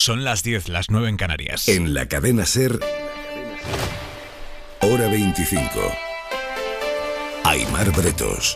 Son las 10, las 9 en Canarias. En la cadena Ser. Hora 25. Aymar Bretos.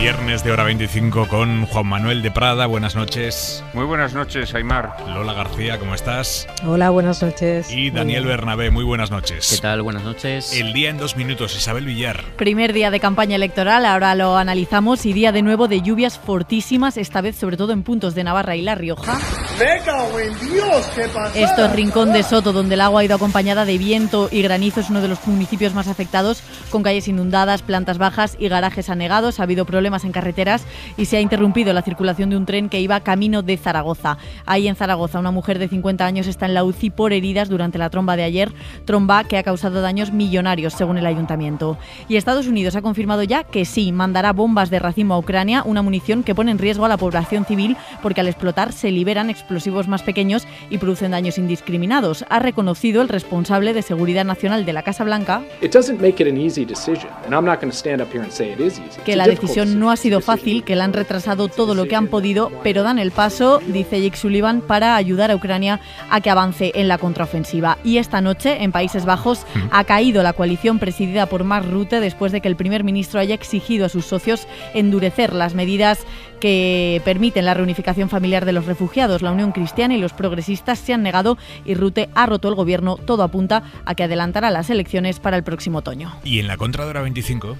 Viernes de hora 25 con Juan Manuel de Prada. Buenas noches. Muy buenas noches, Aymar. Lola García, ¿cómo estás? Hola, buenas noches. Y Daniel Bernabé, muy buenas noches. ¿Qué tal? Buenas noches. El día en dos minutos, Isabel Villar. Primer día de campaña electoral, ahora lo analizamos, y día de nuevo de lluvias fortísimas, esta vez sobre todo en puntos de Navarra y La Rioja. Dios, Esto es Rincón de Soto, donde el agua ha ido acompañada de viento y granizo. Es uno de los municipios más afectados, con calles inundadas, plantas bajas y garajes anegados. Ha habido problemas en carreteras y se ha interrumpido la circulación de un tren que iba camino de Zaragoza. Ahí en Zaragoza, una mujer de 50 años está en la UCI por heridas durante la tromba de ayer, tromba que ha causado daños millonarios, según el ayuntamiento. Y Estados Unidos ha confirmado ya que sí, mandará bombas de racimo a Ucrania, una munición que pone en riesgo a la población civil porque al explotar se liberan explosivos explosivos más pequeños y producen daños indiscriminados, ha reconocido el responsable de Seguridad Nacional de la Casa Blanca. Que la decisión no ha sido fácil, que la han retrasado todo lo que han podido, pero dan el paso, dice Jake Sullivan, para ayudar a Ucrania a que avance en la contraofensiva. Y esta noche, en Países Bajos, ha caído la coalición presidida por Mark Rutte después de que el primer ministro haya exigido a sus socios endurecer las medidas que permiten la reunificación familiar de los refugiados. La Unión Cristiana y los progresistas se han negado y Rute ha roto el gobierno. Todo apunta a que adelantará las elecciones para el próximo otoño. Y en la Contradora 25.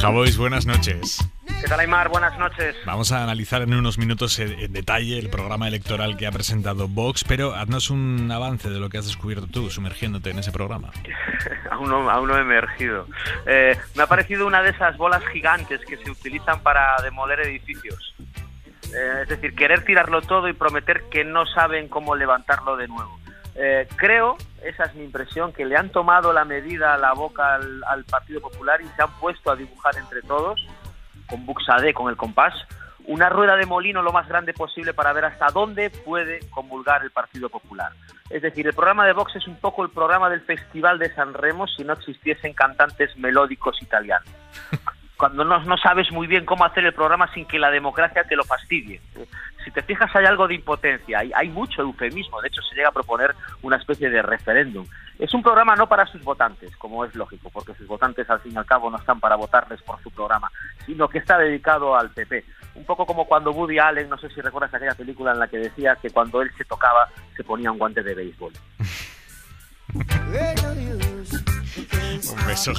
Javois, buenas noches. ¿Qué tal, Aymar? Buenas noches. Vamos a analizar en unos minutos en, detalle el programa electoral que ha presentado Vox, pero haznos un avance de lo que has descubierto tú, sumergiéndote en ese programa. aún, no, he emergido. Eh, me ha parecido una de esas bolas gigantes que se utilizan para demoler edificios. Eh, es decir, querer tirarlo todo y prometer que no saben cómo levantarlo de nuevo. Eh, creo, esa es mi impresión, que le han tomado la medida a la boca al, al Partido Popular y se han puesto a dibujar entre todos con Buxade, con el compás, una rueda de molino lo más grande posible para ver hasta dónde puede convulgar el Partido Popular. Es decir, el programa de Vox es un poco el programa del Festival de San Remo si no existiesen cantantes melódicos italianos. Cuando no, sabes muy bien cómo hacer el programa sin que la democracia te lo fastidie. Si te fijas hay algo de impotencia, hay, hay mucho eufemismo, de hecho se llega a proponer una especie de referéndum. Es un programa no para sus votantes, como es lógico, porque sus votantes al fin y al cabo no están para votarles por su programa, sino que está dedicado al PP. Un poco como cuando Woody Allen, no sé si recuerdas aquella película en la que decía que cuando él se tocaba se ponía un guante de béisbol. un beso,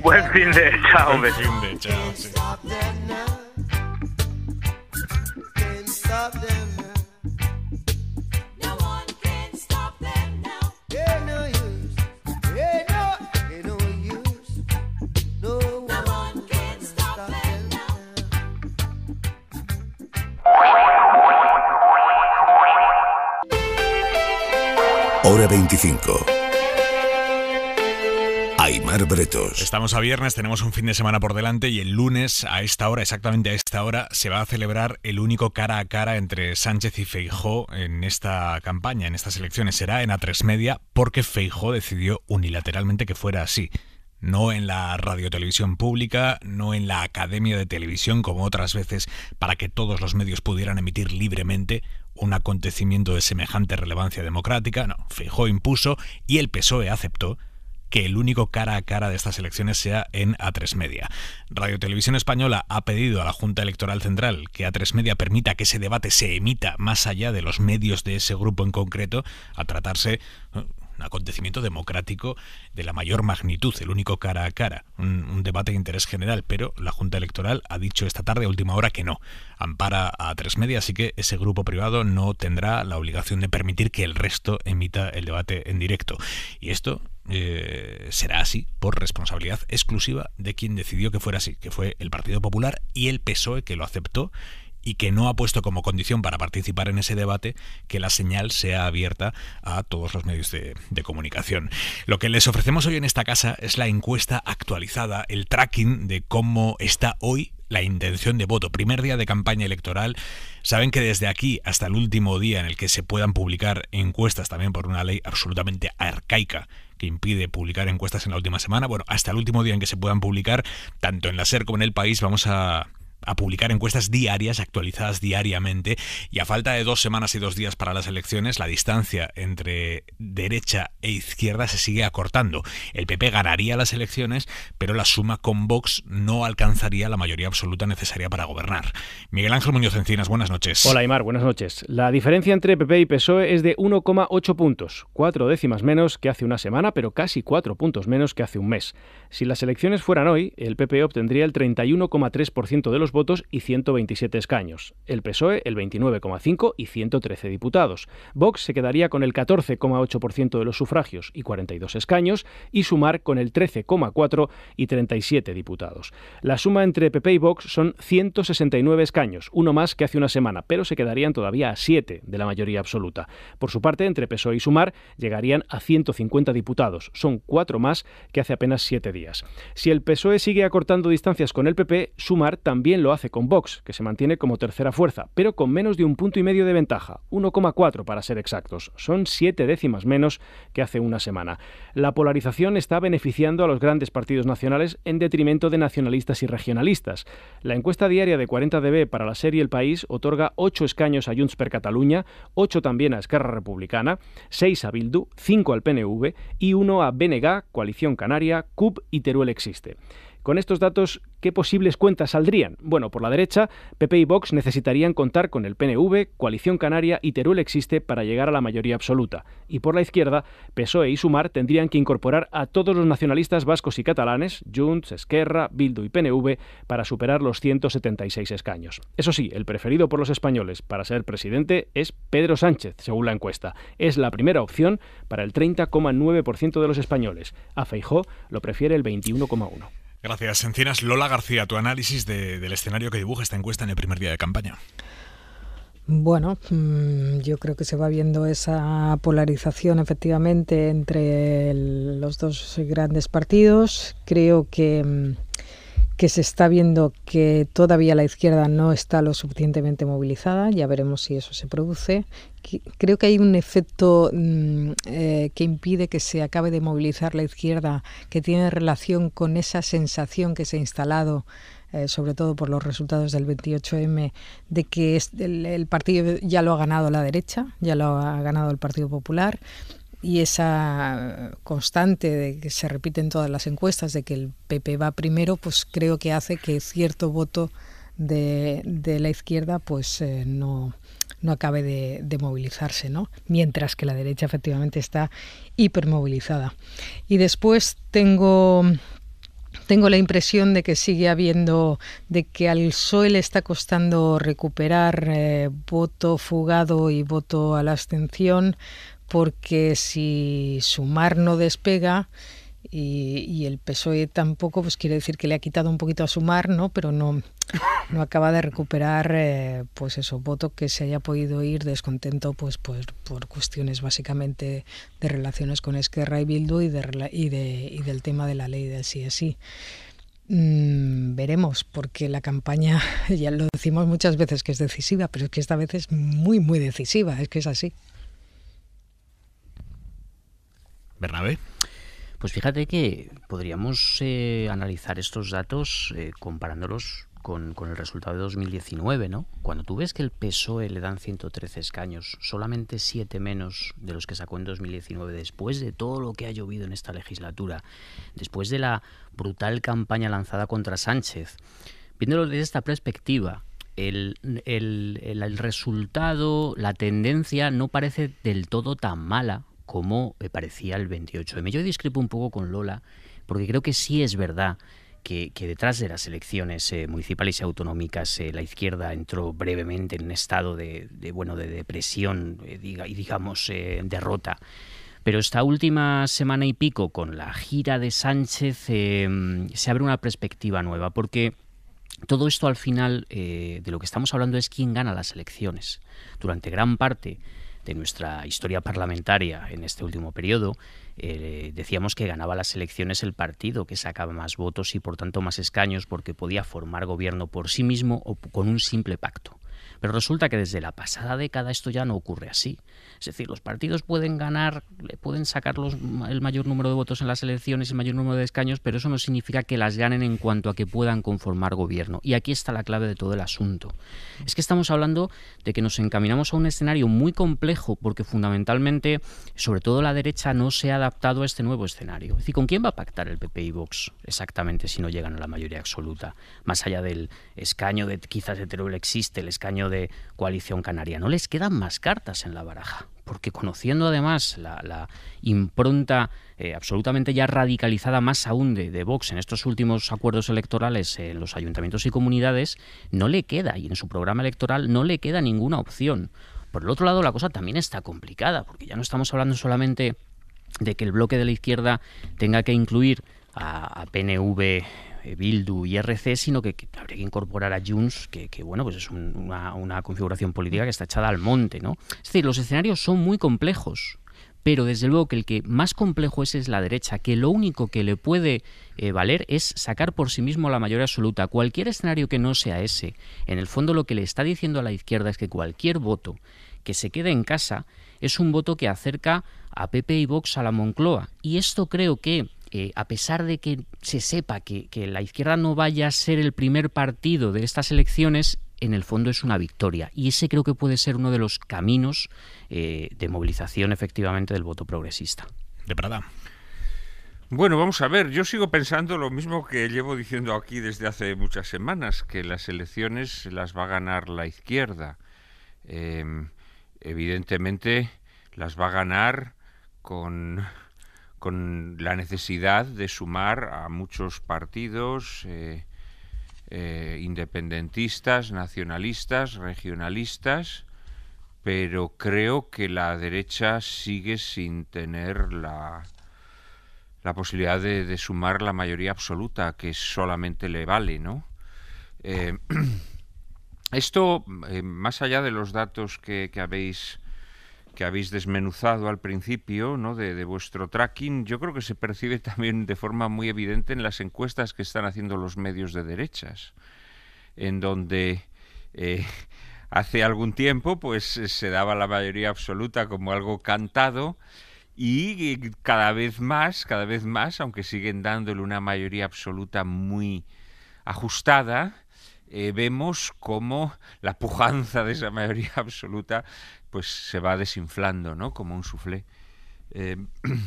Buen fin de chao, Buen fin de chao. 25. Aymar Bretos. Estamos a viernes, tenemos un fin de semana por delante y el lunes, a esta hora, exactamente a esta hora, se va a celebrar el único cara a cara entre Sánchez y Feijó en esta campaña, en estas elecciones. Será en A3 Media porque Feijó decidió unilateralmente que fuera así no en la radiotelevisión pública, no en la academia de televisión como otras veces para que todos los medios pudieran emitir libremente, un acontecimiento de semejante relevancia democrática, no, Fijó impuso y el PSOE aceptó que el único cara a cara de estas elecciones sea en A3 Media. Radio Televisión Española ha pedido a la Junta Electoral Central que A3 Media permita que ese debate se emita más allá de los medios de ese grupo en concreto, a tratarse un acontecimiento democrático de la mayor magnitud, el único cara a cara, un, debate de interés general, pero la Junta Electoral ha dicho esta tarde a última hora que no, ampara a tres medias así que ese grupo privado no tendrá la obligación de permitir que el resto emita el debate en directo. Y esto eh, será así por responsabilidad exclusiva de quien decidió que fuera así, que fue el Partido Popular y el PSOE que lo aceptó y que no ha puesto como condición para participar en ese debate que la señal sea abierta a todos los medios de, comunicación. Lo que les ofrecemos hoy en esta casa es la encuesta actualizada, el tracking de cómo está hoy la intención de voto. Primer día de campaña electoral. Saben que desde aquí hasta el último día en el que se puedan publicar encuestas, también por una ley absolutamente arcaica que impide publicar encuestas en la última semana, bueno, hasta el último día en que se puedan publicar, tanto en la SER como en el país, vamos a a publicar encuestas diarias, actualizadas diariamente, y a falta de dos semanas y dos días para las elecciones, la distancia entre derecha e izquierda se sigue acortando. El PP ganaría las elecciones, pero la suma con Vox no alcanzaría la mayoría absoluta necesaria para gobernar. Miguel Ángel Muñoz Encinas, buenas noches. Hola, Imar, buenas noches. La diferencia entre PP y PSOE es de 1,8 puntos, cuatro décimas menos que hace una semana, pero casi cuatro puntos menos que hace un mes. Si las elecciones fueran hoy, el PP obtendría el 31,3% de los votos y 127 escaños, el PSOE el 29,5 y 113 diputados. Vox se quedaría con el 14,8% de los sufragios y 42 escaños y Sumar con el 13,4 y 37 diputados. La suma entre PP y Vox son 169 escaños, uno más que hace una semana, pero se quedarían todavía a 7 de la mayoría absoluta. Por su parte, entre PSOE y Sumar llegarían a 150 diputados, son 4 más que hace apenas 7 días. Si el PSOE sigue acortando distancias con el PP, Sumar también lo hace con Vox, que se mantiene como tercera fuerza, pero con menos de un punto y medio de ventaja, 1,4 para ser exactos. Son siete décimas menos que hace una semana. La polarización está beneficiando a los grandes partidos nacionales en detrimento de nacionalistas y regionalistas. La encuesta diaria de 40DB para la serie El País otorga 8 escaños a Junts per Catalunya, 8 también a Esquerra Republicana, 6 a Bildu, 5 al PNV y 1 a BNG, Coalición Canaria, CUP y Teruel Existe. Con estos datos, ¿qué posibles cuentas saldrían? Bueno, por la derecha, PP y Vox necesitarían contar con el PNV, Coalición Canaria y Teruel existe para llegar a la mayoría absoluta. Y por la izquierda, PSOE y Sumar tendrían que incorporar a todos los nacionalistas vascos y catalanes, Junts, Esquerra, Bildu y PNV, para superar los 176 escaños. Eso sí, el preferido por los españoles para ser presidente es Pedro Sánchez, según la encuesta. Es la primera opción para el 30,9% de los españoles. A Feijó lo prefiere el 21,1%. Gracias, Encinas. Lola García, tu análisis del escenario que dibuja esta encuesta en el primer día de campaña. Bueno, mm, yo creo que se va viendo esa polarización efectivamente entre los dos grandes partidos. Creo que mm, que se está viendo que todavía la izquierda no está lo suficientemente movilizada, ya veremos si eso se produce. Creo que hay un efecto mm, eh, que impide que se acabe de movilizar la izquierda, que tiene relación con esa sensación que se ha instalado eh, sobre todo por los resultados del 28M, de que el partido ya lo ha ganado la derecha, ya lo ha ganado el Partido Popular y esa constante de que se repiten todas las encuestas de que el PP va primero, pues creo que hace que cierto voto de, la izquierda pues eh, no, no acabe de, movilizarse, ¿no? Mientras que la derecha efectivamente está hipermovilizada. Y después tengo tengo la impresión de que sigue habiendo, de que al PSOE le está costando recuperar eh, voto fugado y voto a la abstención, porque si sumar no despega y, el PSOE tampoco, pues quiere decir que le ha quitado un poquito a sumar, ¿no? Pero no, no acaba de recuperar, eh, pues eso, voto que se haya podido ir descontento, pues, pues por cuestiones básicamente de relaciones con Esquerra y Bildu y, del tema de la ley del sí es sí. Mm, veremos, porque la campaña, ya lo decimos muchas veces que es decisiva, pero es que esta vez es muy, muy decisiva, es que es así. Bernabé. Pues fíjate que podríamos eh, analizar estos datos eh, comparándolos con, el resultado de 2019, ¿no? Cuando tú ves que el PSOE le dan 113 escaños, solamente 7 menos de los que sacó en 2019, después de todo lo que ha llovido en esta legislatura, después de la brutal campaña lanzada contra Sánchez, viéndolo desde esta perspectiva, el resultado, la tendencia no parece del todo tan mala como parecía el 28 de Yo discrepo un poco con Lola, porque creo que sí es verdad que, detrás de las elecciones eh, municipales y autonómicas eh, la izquierda entró brevemente en un estado de, bueno de depresión eh, y digamos derrota. Pero esta última semana y pico, con la gira de Sánchez, se abre una perspectiva nueva, porque todo esto al final de lo que estamos hablando es quién gana las elecciones. Durante gran parte de nuestra historia parlamentaria en este último periodo, eh, decíamos que ganaba las elecciones el partido que sacaba más votos y por tanto más escaños porque podía formar gobierno por sí mismo o con un simple pacto. Pero resulta que desde la pasada década esto ya no ocurre así. Es decir, los partidos pueden ganar, pueden sacar los, el mayor número de votos en las elecciones, el mayor número de escaños, pero eso no significa que las ganen en cuanto a que puedan conformar gobierno. Y aquí está la clave de todo el asunto. Es que estamos hablando de que nos encaminamos a un escenario muy complejo porque fundamentalmente, sobre todo la derecha, no se ha adaptado a este nuevo escenario. Es decir, ¿con quién va a pactar el PP y Vox exactamente si no llegan a la mayoría absoluta? Más allá del escaño de quizás existe, el escaño de coalición canaria. No les quedan más cartas en la baraja, porque conociendo además la, impronta eh, absolutamente ya radicalizada más aún de, de, Vox en estos últimos acuerdos electorales en los ayuntamientos y comunidades, no le queda, y en su programa electoral no le queda ninguna opción. Por el otro lado, la cosa también está complicada, porque ya no estamos hablando solamente de que el bloque de la izquierda tenga que incluir a, PNV eh, Bildu y RC, sino que, habría que incorporar a Junts, que, bueno, pues es una, configuración política que está echada al monte, ¿no? Es decir, los escenarios son muy complejos pero desde luego que el que más complejo es es la derecha, que lo único que le puede eh, valer es sacar por sí mismo la mayoría absoluta. Cualquier escenario que no sea ese, en el fondo lo que le está diciendo a la izquierda es que cualquier voto que se quede en casa es un voto que acerca a Pepe y Vox a la Moncloa. Y esto creo que eh, a pesar de que se sepa que, la izquierda no vaya a ser el primer partido de estas elecciones, en el fondo es una victoria. Y ese creo que puede ser uno de los caminos eh, de movilización efectivamente del voto progresista. De Prada. Bueno, vamos a ver, yo sigo pensando lo mismo que llevo diciendo aquí desde hace muchas semanas, que las elecciones las va a ganar la izquierda. Em, evidentemente las va a ganar con con la necesidad de sumar a muchos partidos eh, eh, independentistas, nacionalistas, regionalistas, pero creo que la derecha sigue sin tener la, la posibilidad de, sumar la mayoría absoluta que solamente le vale, ¿no? Eh, esto, más allá de los datos que habéis que habéis desmenuzado al principio ¿no? de, vuestro tracking, yo creo que se percibe también de forma muy evidente en las encuestas que están haciendo los medios de derechas, en donde eh, hace algún tiempo pues eh, se daba la mayoría absoluta como algo cantado y cada vez más, cada vez más, aunque siguen dándole una mayoría absoluta muy ajustada, eh, vemos cómo la pujanza de esa mayoría absoluta pues se va desinflando, ¿no? Como un suflé... Em,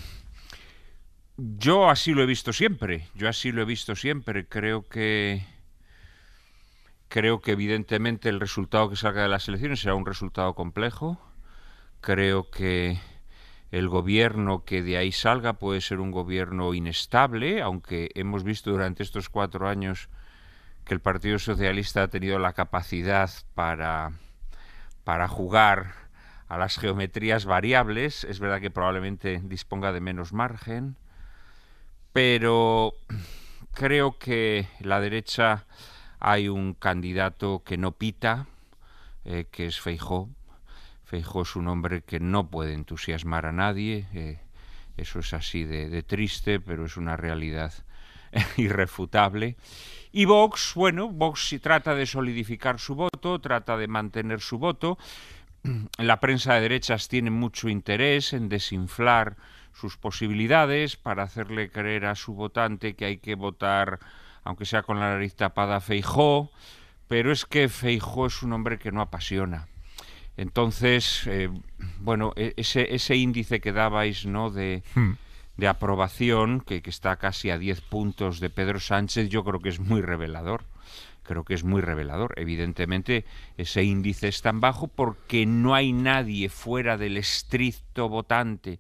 yo así lo he visto siempre, yo así lo he visto siempre. Creo que creo que evidentemente el resultado que salga de las elecciones será un resultado complejo. Creo que el gobierno que de ahí salga puede ser un gobierno inestable, aunque hemos visto durante estos cuatro años que el Partido Socialista ha tenido la capacidad para, para jugar a las geometrías variables. Es verdad que probablemente disponga de menos margen, pero creo que la derecha hay un candidato que no pita, eh, que es Feijó. Feijó es un hombre que no puede entusiasmar a nadie. Eh, eso es así de, triste, pero es una realidad irrefutable. Y Vox, bueno, Vox trata de solidificar su voto, trata de mantener su voto, la prensa de derechas tiene mucho interés en desinflar sus posibilidades para hacerle creer a su votante que hay que votar, aunque sea con la nariz tapada, Feijó, pero es que Feijó es un hombre que no apasiona. Entonces, eh, bueno, e-, ese, índice que dabais, ¿no? Hmm. De, aprobación, que, que está casi a 10 puntos de Pedro Sánchez, yo creo que es muy revelador creo que es muy revelador. Evidentemente, ese índice es tan bajo porque no hay nadie fuera del estricto votante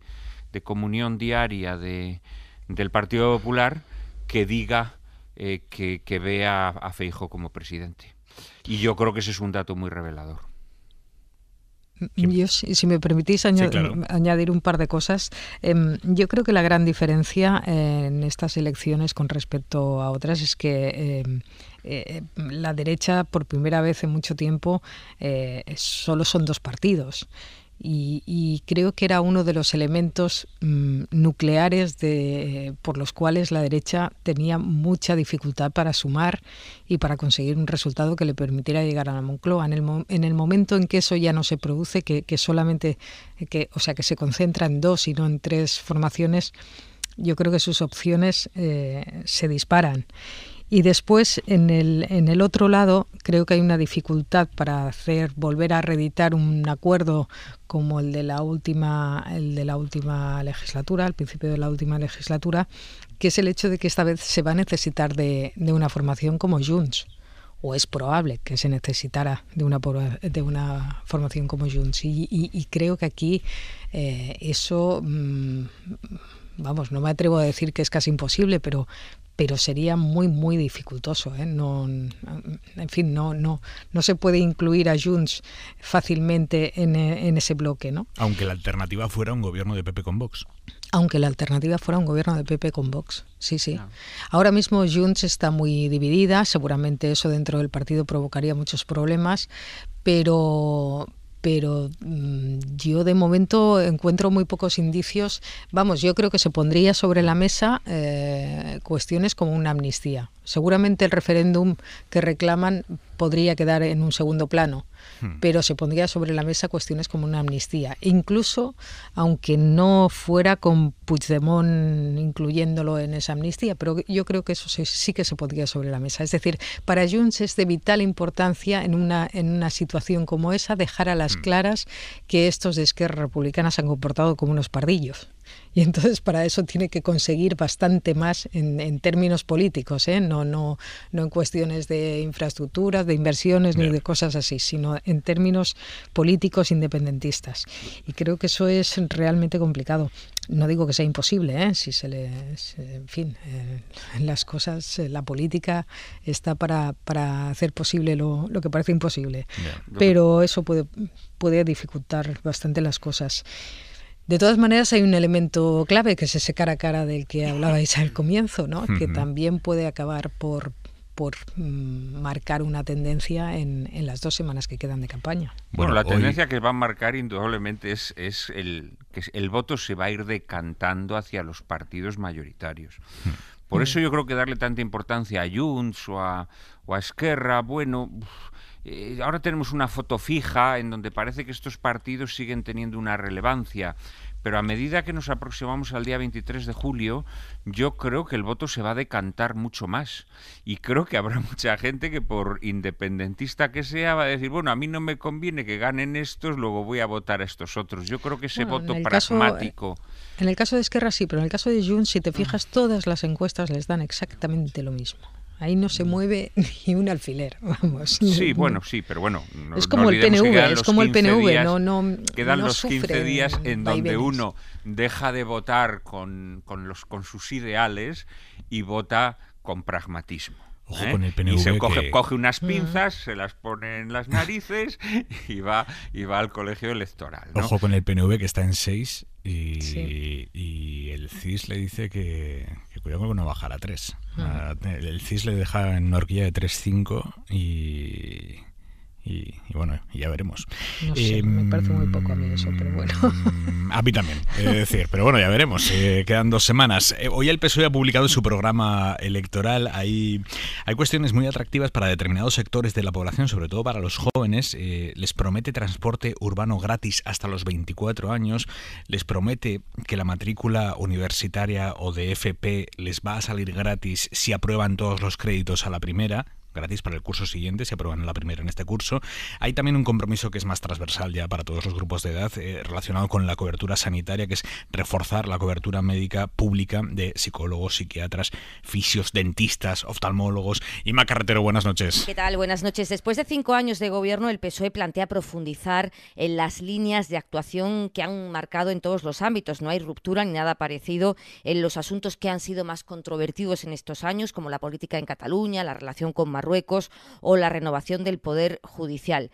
de comunión diaria de, del Partido Popular que diga eh, que, que, vea a Feijo como presidente. Y yo creo que ese es un dato muy revelador. Mm, si, me permitís añadir un par de cosas, em, yo creo que la gran diferencia eh, en estas elecciones con respecto a otras es que em, eh, la derecha, por primera vez en mucho tiempo, eh, solo son dos partidos. Y, creo que era uno de los elementos mm, nucleares por los cuales la derecha tenía mucha dificultad para sumar y para conseguir un resultado que le permitiera llegar a la Moncloa. En el, momento en que eso ya no se produce, que, solamente, o sea, que se concentra en dos y no en tres formaciones, yo creo que sus opciones eh, se disparan. Y después, en el, en el otro lado, creo que hay una dificultad para hacer, volver a reeditar un acuerdo como el de la última, el de la última legislatura, al principio de la última legislatura, que es el hecho de que esta vez se va a necesitar de, de una formación como Junts o es probable que se necesitara de una, de una formación como Junts. Y, y, creo que aquí eh, eso, mm, vamos, no me atrevo a decir que es casi imposible, pero, pero sería muy, muy dificultoso. ¿eh? en fin, no, no, no se puede incluir a Junts fácilmente en, eh, ese bloque. ¿no? Aunque la alternativa fuera un gobierno de PP con Vox. Aunque la alternativa fuera un gobierno de PP con Vox, sí, sí. Ahora mismo Junts está muy dividida, seguramente eso dentro del partido provocaría muchos problemas, pero, pero mm, yo de momento encuentro muy pocos indicios. Vamos, yo creo que se pondría sobre la mesa eh, cuestiones como una amnistía. Seguramente el referéndum que reclaman podría quedar en un segundo plano. Hmm. pero se pondría sobre la mesa cuestiones como una amnistía. Incluso, aunque no fuera con Puigdemont incluyéndolo en esa amnistía, pero yo creo que eso sí, que se pondría sobre la mesa. Es decir, para Junts es de vital importancia en una, en una situación como esa dejar a las hmm. claras que estos de Esquerra Republicana se han comportado como unos pardillos. y entonces para eso tiene que conseguir bastante más en, términos políticos, ¿eh? no, no, no en cuestiones de infraestructuras, de inversiones ni de cosas así, sino en términos políticos independentistas. Y creo que eso es realmente complicado. No digo que sea imposible, ¿eh? si se le, en fin, eh, las cosas, la política está para, para hacer posible lo, lo que parece imposible, pero eso puede, puede dificultar bastante las cosas. De todas maneras, hay un elemento clave, que es ese cara a cara del que hablabais al comienzo, ¿no? que también puede acabar por, por mm, marcar una tendencia en, las dos semanas que quedan de campaña. Bueno, la tendencia que va a marcar indudablemente es, es el que el voto se va a ir decantando hacia los partidos mayoritarios. Hmm. Por hmm. eso yo creo que darle tanta importancia a Junts o a, Esquerra, bueno... Eh, ahora tenemos una foto fija en donde parece que estos partidos siguen teniendo una relevancia. Pero a medida que nos aproximamos al día 23 de julio, yo creo que el voto se va a decantar mucho más. Y creo que habrá mucha gente que por independentista que sea va a decir, bueno, a mí no me conviene que ganen estos, luego voy a votar a estos otros. Yo creo que ese voto pragmático... en el caso de Esquerra sí, pero en el caso de Jun, si te mm. fijas, todas las encuestas les dan exactamente lo mismo. Ahí no se mueve ni un alfiler, vamos. Sí, bueno, sí, pero bueno. es como el PNV, es como el PNV, no, no. Quedan los 15 días en donde uno deja de votar con, los, con sus ideales y vota con pragmatismo. Ojo ¿eh? con el PNV y se coge, unas mm. pinzas, se las pone en las narices y va, y va al colegio electoral. Ojo con el PNV que está en 6 y, y, el CIS le dice que, que cuidado con no bajar a 3. Ah, el CIS le deja en una horquilla de 3,5 y, y, bueno, ya veremos. me em, parece muy poco a mí eso, pero bueno. A mí también, es decir, pero bueno, ya veremos. Eh, quedan dos semanas. Eh, hoy el PSOE ha publicado su programa electoral. Hay, hay cuestiones muy atractivas para determinados sectores de la población, sobre todo para los jóvenes. Eh, les promete transporte urbano gratis hasta los 24 años. Les promete que la matrícula universitaria o de FP les va a salir gratis si aprueban todos los créditos a la primera gratis para el curso siguiente, se aprueban en la primera en este curso. Hay también un compromiso que es más transversal ya para todos los grupos de edad eh, relacionado con la cobertura sanitaria, que es reforzar la cobertura médica pública de psicólogos, psiquiatras, fisios, dentistas, oftalmólogos. y Carretero, buenas noches. ¿Qué tal? Buenas noches. Después de cinco años de gobierno, el PSOE plantea profundizar en las líneas de actuación que han marcado en todos los ámbitos. No hay ruptura ni nada parecido en los asuntos que han sido más controvertidos en estos años, como la política en Cataluña, la relación con Madrid Marruecos o la renovación del Poder Judicial.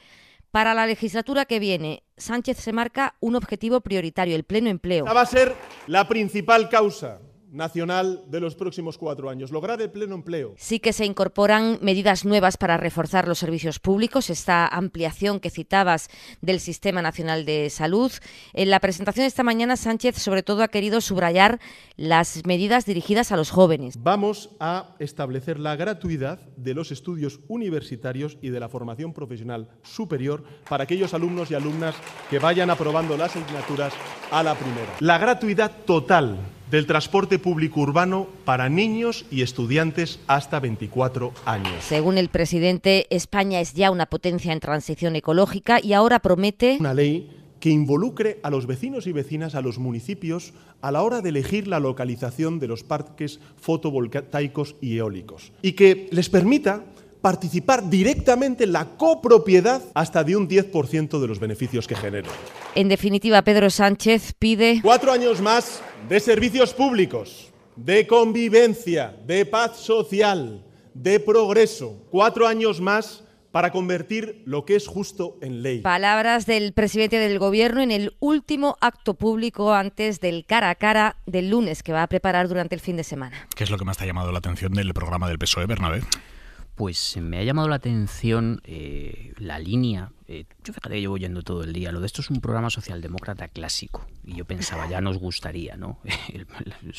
Para la legislatura que viene, Sánchez se marca un objetivo prioritario, el pleno empleo. va a ser la principal causa nacional de los próximos cuatro años, lograr el pleno empleo. Sí que se incorporan medidas nuevas para reforzar los servicios públicos, esta ampliación que citabas del Sistema Nacional de Salud. En la presentación de esta mañana, Sánchez sobre todo ha querido subrayar las medidas dirigidas a los jóvenes. Vamos a establecer la gratuidad de los estudios universitarios y de la formación profesional superior para aquellos alumnos y alumnas que vayan aprobando las asignaturas a la primera. La gratuidad total del transporte público urbano para niños y estudiantes hasta 24 años. Según el presidente, España es ya una potencia en transición ecológica y ahora promete una ley que involucre a los vecinos y vecinas, a los municipios, a la hora de elegir la localización de los parques fotovoltaicos y eólicos y que les permita participar directamente en la copropiedad hasta de un 10% de los beneficios que genera. En definitiva, Pedro Sánchez pide... Cuatro años más de servicios públicos, de convivencia, de paz social, de progreso. Cuatro años más para convertir lo que es justo en ley. Palabras del presidente del Gobierno en el último acto público antes del cara a cara del lunes que va a preparar durante el fin de semana. ¿Qué es lo que más te ha llamado la atención del programa del PSOE, Bernabé? pues me ha llamado la atención eh, la línea. Eh, yo fíjate, llevo yendo todo el día. Lo de esto es un programa socialdemócrata clásico. Y yo pensaba, ya nos gustaría, ¿no?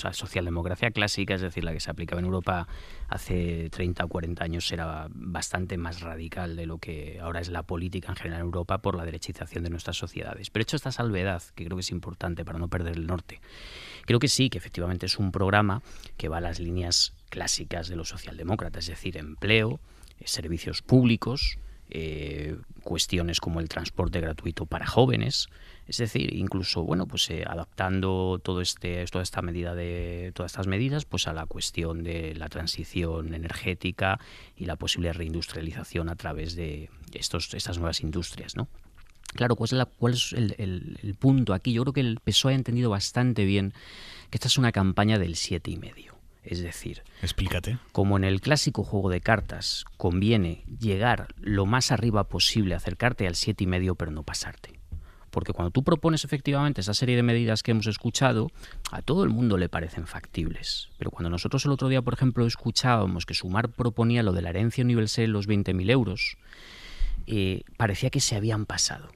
la socialdemocracia clásica, es decir, la que se aplicaba en Europa hace 30 o 40 años, era bastante más radical de lo que ahora es la política en general en Europa por la derechización de nuestras sociedades. Pero he hecho esta salvedad, que creo que es importante para no perder el norte. Creo que sí, que efectivamente es un programa que va a las líneas clásicas de los socialdemócratas, es decir, empleo, eh, servicios públicos, eh, cuestiones como el transporte gratuito para jóvenes, es decir, incluso bueno, pues eh, adaptando todo este, toda esta medida de todas estas medidas, pues a la cuestión de la transición energética y la posible reindustrialización a través de estos, estas nuevas industrias, ¿no? Claro, ¿cuál es, la, cuál es el, el, punto aquí? Yo creo que el PSOE ha entendido bastante bien que esta es una campaña del siete y medio. Es decir, explícate. Como en el clásico juego de cartas, conviene llegar lo más arriba posible, acercarte al siete y medio, pero no pasarte. Porque cuando tú propones efectivamente esa serie de medidas que hemos escuchado, a todo el mundo le parecen factibles. Pero cuando nosotros el otro día, por ejemplo, escuchábamos que Sumar proponía lo de la herencia nivel C, los 20.000 euros, eh, parecía que se habían pasado.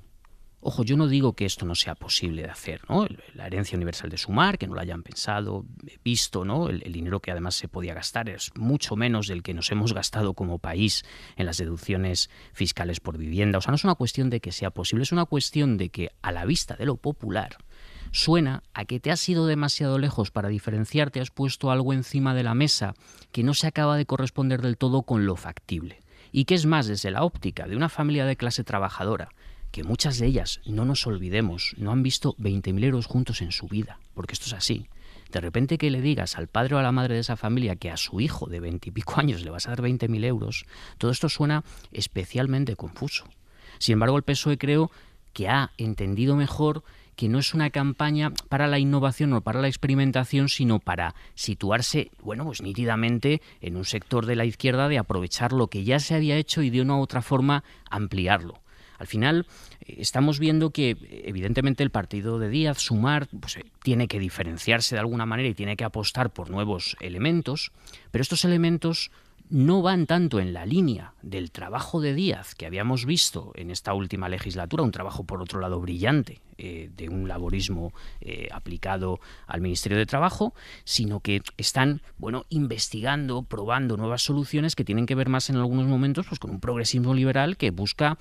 Ojo, yo no digo que esto no sea posible de hacer, ¿no? La herencia universal de sumar, que no la hayan pensado, visto, ¿no? El, el, dinero que además se podía gastar es mucho menos del que nos hemos gastado como país en las deducciones fiscales por vivienda. O sea, no es una cuestión de que sea posible, es una cuestión de que a la vista de lo popular suena a que te has ido demasiado lejos para diferenciarte, has puesto algo encima de la mesa que no se acaba de corresponder del todo con lo factible. Y que es más, desde la óptica de una familia de clase trabajadora, que muchas de ellas, no nos olvidemos, no han visto 20.000 euros juntos en su vida, porque esto es así. De repente que le digas al padre o a la madre de esa familia que a su hijo de y pico años le vas a dar 20.000 euros, todo esto suena especialmente confuso. Sin embargo, el PSOE creo que ha entendido mejor que no es una campaña para la innovación o para la experimentación, sino para situarse, bueno, pues nítidamente en un sector de la izquierda de aprovechar lo que ya se había hecho y de una u otra forma ampliarlo. Al final estamos viendo que evidentemente el partido de Díaz, Sumar, pues, eh, tiene que diferenciarse de alguna manera y tiene que apostar por nuevos elementos, pero estos elementos no van tanto en la línea del trabajo de Díaz que habíamos visto en esta última legislatura, un trabajo por otro lado brillante eh, de un laborismo eh, aplicado al Ministerio de Trabajo, sino que están bueno, investigando, probando nuevas soluciones que tienen que ver más en algunos momentos pues, con un progresismo liberal que busca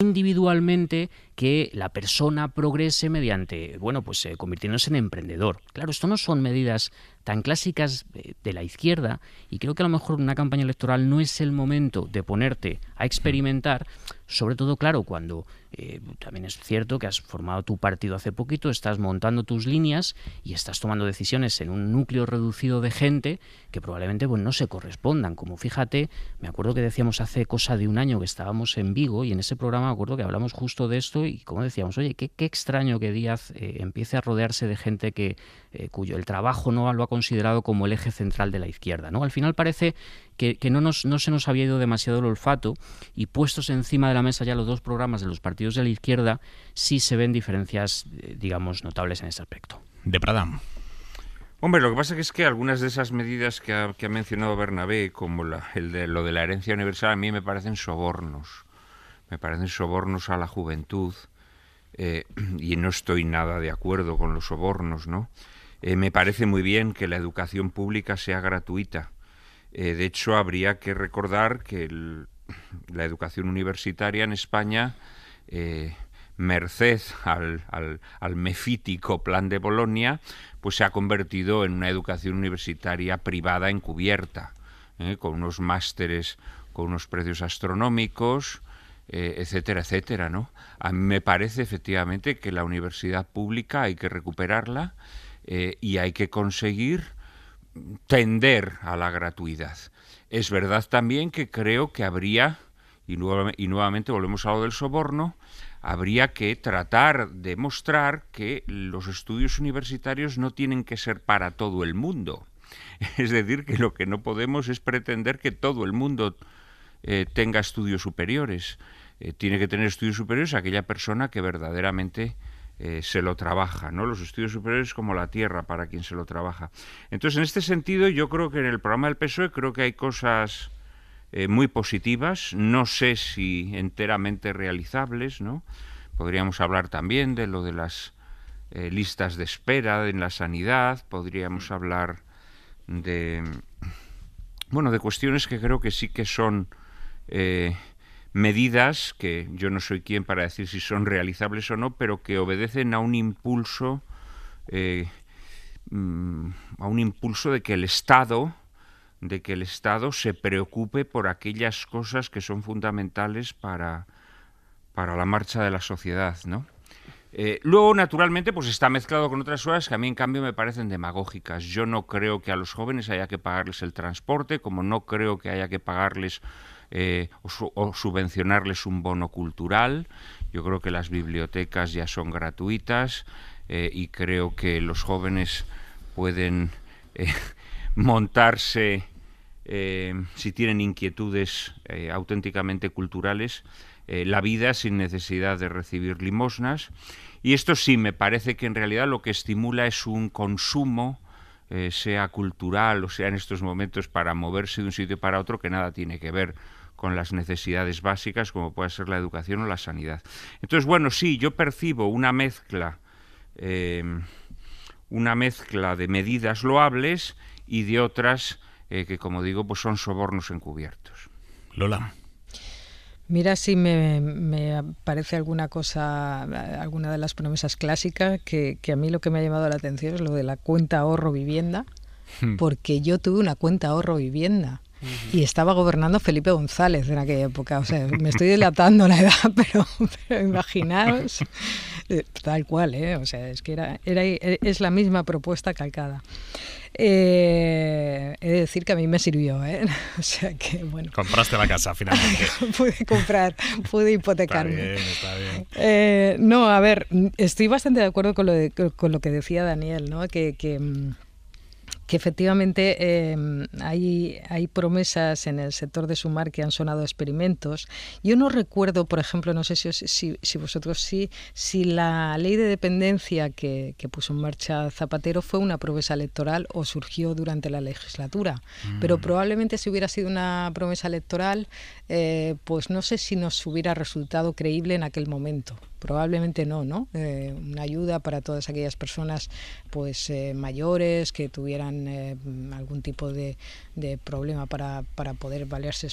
individualmente que la persona progrese mediante, bueno, pues eh, convirtiéndose en emprendedor. Claro, esto no son medidas tan clásicas eh, de la izquierda y creo que a lo mejor una campaña electoral no es el momento de ponerte a experimentar, sobre todo, claro, cuando eh, también es cierto que has formado tu partido hace poquito, estás montando tus líneas y estás tomando decisiones en un núcleo reducido de gente que probablemente pues, no se correspondan. Como fíjate, me acuerdo que decíamos hace cosa de un año que estábamos en Vigo y en ese programa me acuerdo que hablamos justo de esto y como decíamos, oye, qué, extraño que Díaz eh, empiece a rodearse de gente que, eh, cuyo el trabajo no lo ha considerado como el eje central de la izquierda. ¿no? Al final parece que, no, no se nos había ido demasiado el olfato y puestos encima de la mesa ya los dos programas de los partidos de la izquierda, sí se ven diferencias, eh, digamos, notables en este aspecto. De Pradam. Hombre, lo que pasa es que algunas de esas medidas que ha, mencionado Bernabé, como la, el de, lo de la herencia universal, a mí me parecen sobornos. Me parecen sobornos a la juventud. Eh, y no estoy nada de acuerdo con los sobornos, ¿no? Eh, me parece muy bien que la educación pública sea gratuita. Eh, de hecho, habría que recordar que la educación universitaria en España, eh, merced al, al, mefítico plan de Bolonia, pues se ha convertido en una educación universitaria privada encubierta, ¿eh? con unos másteres con unos precios astronómicos, etcétera, etcétera. ¿no? A mí me parece efectivamente que la universidad pública hay que recuperarla y hay que conseguir tender a la gratuidad. Es verdad también que creo que habría, y, nuevamente volvemos a lo del soborno, habría que tratar de mostrar que los estudios universitarios no tienen que ser para todo el mundo. Es decir, que lo que no podemos es pretender que todo el mundo eh, tenga estudios superiores. Eh, tiene que tener estudios superiores aquella persona que verdaderamente eh, se lo trabaja, ¿no? Los estudios superiores como la tierra para quien se lo trabaja. Entonces, en este sentido, yo creo que en el programa del PSOE creo que hay cosas eh, muy positivas, no sé si enteramente realizables, ¿no? Podríamos hablar también de lo de las eh, listas de espera en la sanidad, podríamos hablar de, bueno, de cuestiones que creo que sí que son medidas que yo no soy quien para decir si son realizables o no, pero que obedecen a un impulso, eh, mm, a un impulso de que el Estado, de que el Estado se preocupe por aquellas cosas que son fundamentales para, para la marcha de la sociedad, ¿no? Eh, luego, naturalmente, pues está mezclado con otras cosas que a mí, en cambio, me parecen demagógicas. Yo no creo que a los jóvenes haya que pagarles el transporte, como no creo que haya que pagarles eh, o, subvencionarles un bono cultural. Yo creo que las bibliotecas ya son gratuitas eh, y creo que los jóvenes pueden eh, montarse, si tienen inquietudes auténticamente culturales, la vida sin necesidad de recibir limosnas. Y esto sí, me parece que en realidad lo que estimula es un consumo sea cultural o sea en estos momentos para moverse de un sitio para otro que nada tiene que ver con las necesidades básicas como puede ser la educación o la sanidad. Entonces, bueno, sí, yo percibo una mezcla, eh, una mezcla de medidas loables y de otras eh, que, como digo, pues son sobornos encubiertos. Lola. Mira si me, me, parece alguna cosa, alguna de las promesas clásicas, que, que, a mí lo que me ha llamado la atención es lo de la cuenta ahorro vivienda, hmm. porque yo tuve una cuenta ahorro vivienda y estaba gobernando Felipe González en aquella época. O sea, me estoy dilatando la edad, pero, pero imaginaos, eh, tal cual, ¿eh? O sea, es que era, era, es la misma propuesta calcada. Eh, he de decir que a mí me sirvió, ¿eh? O sea que, bueno. Compraste la casa finalmente. pude comprar, pude hipotecarme. Está bien, está bien. Eh, no, a ver, estoy bastante de acuerdo con lo, con lo que decía Daniel, ¿no? Que, que mm, que efectivamente em, hay, promesas en el sector de Sumar que han sonado experimentos. Yo no recuerdo, por ejemplo, no sé si, si, vosotros sí, si la ley de dependencia que, puso en marcha Zapatero fue una promesa electoral o surgió durante la legislatura. Pero mm. probablemente si hubiera sido una promesa electoral, eh, pues no sé si nos hubiera resultado creíble en aquel momento. Probablemente no, ¿no? Eh, una ayuda para todas aquellas personas pues eh, mayores que tuvieran eh, algún tipo de, problema para, poder valerse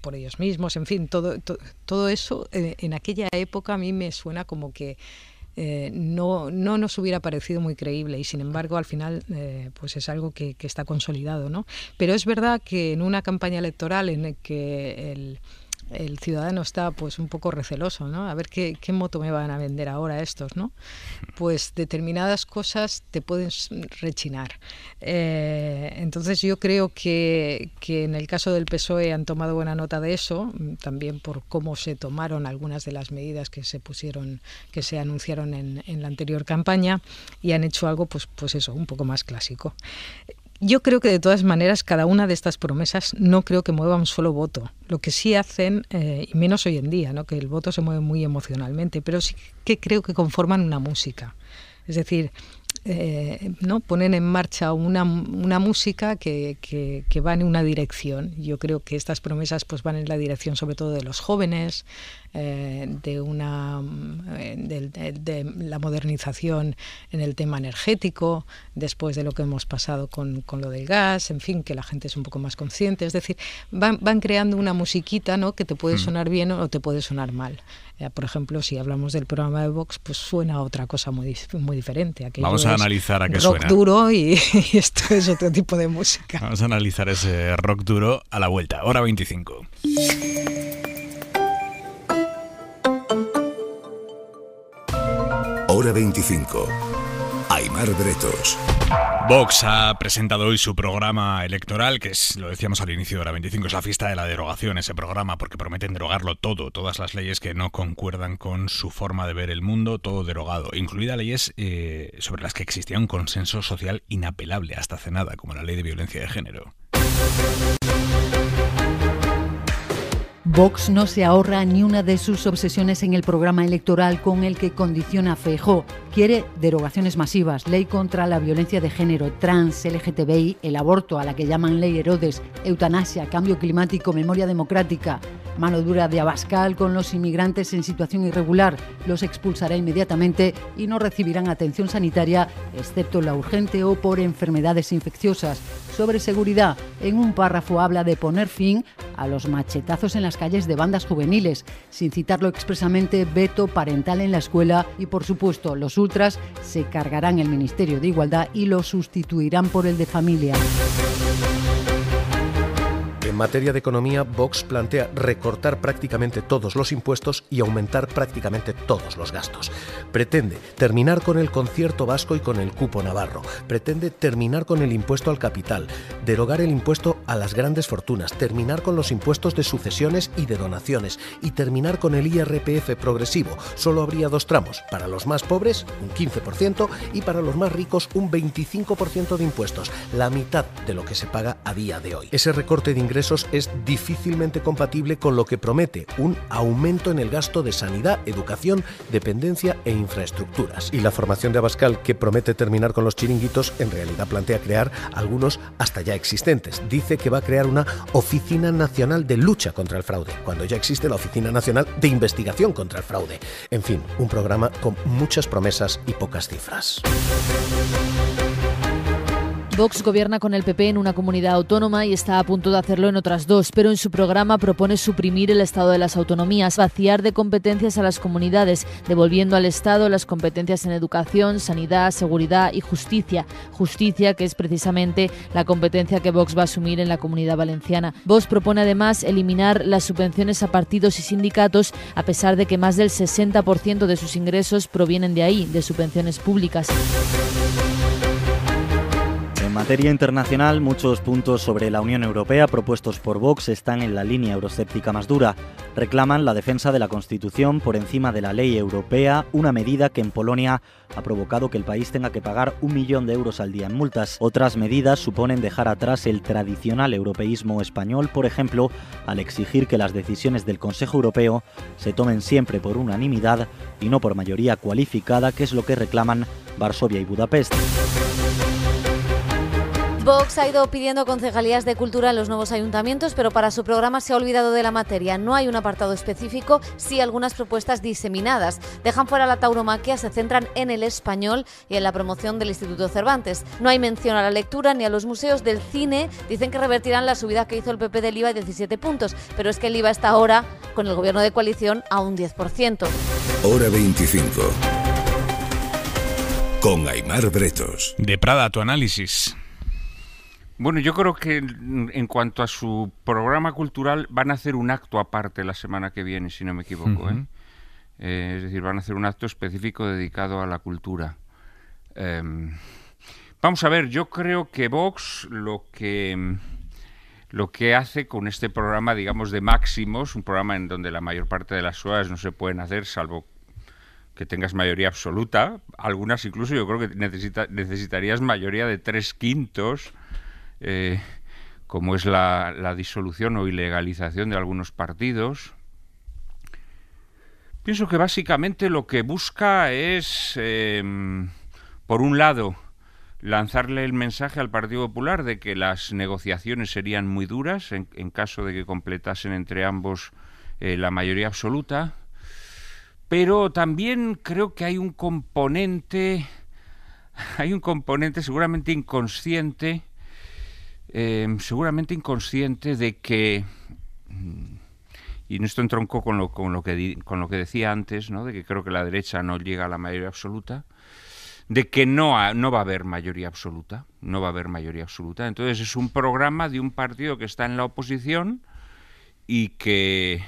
por ellos mismos, en fin, todo, todo eso en aquella época a mí me suena como que no, no, nos hubiera parecido muy creíble y sin embargo al final pues es algo que, está consolidado. ¿no? Pero es verdad que en una campaña electoral en la el que el, el ciudadano está pues un poco receloso, ¿no? A ver qué, qué moto me van a vender ahora estos, ¿no? Pues determinadas cosas te pueden rechinar. Eh, entonces yo creo que, que, en el caso del PSOE han tomado buena nota de eso, también por cómo se tomaron algunas de las medidas que se pusieron, que se anunciaron en, la anterior campaña y han hecho algo pues, pues eso, un poco más clásico. Yo creo que de todas maneras cada una de estas promesas no creo que mueva un solo voto. Lo que sí hacen, eh, y menos hoy en día, ¿no? que el voto se mueve muy emocionalmente, pero sí que creo que conforman una música. Es decir, eh, ¿no? ponen en marcha una, una música que, va en una dirección. Yo creo que estas promesas pues, van en la dirección sobre todo de los jóvenes, eh, de, una, eh, de, la modernización en el tema energético, después de lo que hemos pasado con, lo del gas, en fin, que la gente es un poco más consciente. Es decir, van, creando una musiquita ¿no? que te puede mm. sonar bien o te puede sonar mal por ejemplo, si hablamos del programa de Vox, pues suena otra cosa muy, muy diferente. Vamos a analizar a qué rock duro y, esto es otro tipo de música. Vamos a analizar ese rock duro a la vuelta, hora 25. Hora 25. Aymar Bretos. Vox ha presentado hoy su programa electoral, que es, lo decíamos al inicio de la 25, es la fiesta de la derogación, ese programa, porque prometen derogarlo todo, todas las leyes que no concuerdan con su forma de ver el mundo, todo derogado, incluida leyes eh, sobre las que existía un consenso social inapelable hasta hace nada, como la ley de violencia de género. Vox no se ahorra ni una de sus obsesiones en el programa electoral con el que condiciona Fejo. Quiere derogaciones masivas, ley contra la violencia de género, trans, LGTBI, el aborto, a la que llaman ley Herodes, eutanasia, cambio climático, memoria democrática, mano dura de Abascal con los inmigrantes en situación irregular. Los expulsará inmediatamente y no recibirán atención sanitaria, excepto la urgente o por enfermedades infecciosas sobre seguridad. En un párrafo habla de poner fin a los machetazos en las calles de bandas juveniles, sin citarlo expresamente veto parental en la escuela y por supuesto los ultras se cargarán el Ministerio de Igualdad y lo sustituirán por el de familia materia de economía, Vox plantea recortar prácticamente todos los impuestos y aumentar prácticamente todos los gastos. Pretende terminar con el concierto vasco y con el cupo navarro. Pretende terminar con el impuesto al capital, derogar el impuesto a las grandes fortunas, terminar con los impuestos de sucesiones y de donaciones y terminar con el IRPF progresivo. Solo habría dos tramos, para los más pobres un 15% y para los más ricos un 25% de impuestos, la mitad de lo que se paga a día de hoy. Ese recorte de ingresos es difícilmente compatible con lo que promete un aumento en el gasto de sanidad, educación, dependencia e infraestructuras. Y la formación de Abascal, que promete terminar con los chiringuitos, en realidad plantea crear algunos hasta ya existentes. Dice que va a crear una Oficina Nacional de Lucha contra el Fraude, cuando ya existe la Oficina Nacional de Investigación contra el Fraude. En fin, un programa con muchas promesas y pocas cifras. Vox gobierna con el PP en una comunidad autónoma y está a punto de hacerlo en otras dos, pero en su programa propone suprimir el Estado de las autonomías, vaciar de competencias a las comunidades, devolviendo al Estado las competencias en educación, sanidad, seguridad y justicia. Justicia que es precisamente la competencia que Vox va a asumir en la comunidad valenciana. Vox propone además eliminar las subvenciones a partidos y sindicatos, a pesar de que más del 60% de sus ingresos provienen de ahí, de subvenciones públicas materia internacional, muchos puntos sobre la Unión Europea propuestos por Vox están en la línea euroscéptica más dura. Reclaman la defensa de la Constitución por encima de la ley europea, una medida que en Polonia ha provocado que el país tenga que pagar un millón de euros al día en multas. Otras medidas suponen dejar atrás el tradicional europeísmo español, por ejemplo, al exigir que las decisiones del Consejo Europeo se tomen siempre por unanimidad y no por mayoría cualificada, que es lo que reclaman Varsovia y Budapest. Vox ha ido pidiendo concejalías de cultura en los nuevos ayuntamientos, pero para su programa se ha olvidado de la materia. No hay un apartado específico, sí algunas propuestas diseminadas. Dejan fuera la tauromaquia, se centran en el español y en la promoción del Instituto Cervantes. No hay mención a la lectura ni a los museos del cine. Dicen que revertirán la subida que hizo el PP del IVA de 17 puntos, pero es que el IVA está ahora, con el gobierno de coalición, a un 10%. Hora 25. Con Aymar Bretos. De Prada, tu análisis. Bueno, yo creo que en cuanto a su programa cultural van a hacer un acto aparte la semana que viene, si no me equivoco. ¿eh? Eh, es decir, van a hacer un acto específico dedicado a la cultura. Em, vamos a ver, yo creo que Vox lo que lo que hace con este programa, digamos, de máximos, un programa en donde la mayor parte de las cosas no se pueden hacer, salvo que tengas mayoría absoluta, algunas incluso yo creo que necesitarías mayoría de tres quintos eh, como es la, disolución o ilegalización de algunos partidos, Pienso que básicamente lo que busca es, em, por un lado, lanzarle el mensaje al Partido Popular de que las negociaciones serían muy duras en, caso de que completasen entre ambos eh, la mayoría absoluta, pero también creo que hay un componente, hay un componente seguramente inconsciente Em, seguramente inconsciente de que mm, y esto entronco con lo, con lo que con lo que decía antes, de que creo que la derecha no llega a la mayoría absoluta, de que no, no va a haber mayoría absoluta, no va a haber mayoría absoluta. Entonces es un programa de un partido que está en la oposición y que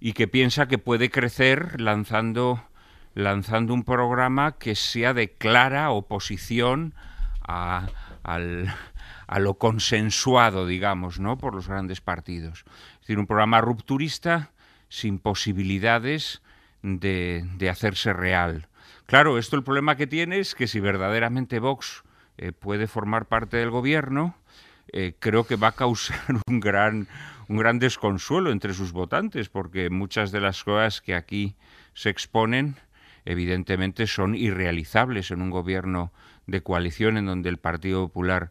y que piensa que puede crecer lanzando lanzando un programa que sea de clara oposición al a lo consensuado, digamos, ¿no? por los grandes partidos. Es decir, un programa rupturista sin posibilidades de, de hacerse real. Claro, esto el problema que tiene es que si verdaderamente Vox eh, puede formar parte del gobierno, eh, creo que va a causar un gran, un gran desconsuelo entre sus votantes, porque muchas de las cosas que aquí se exponen evidentemente son irrealizables en un gobierno de coalición en donde el Partido Popular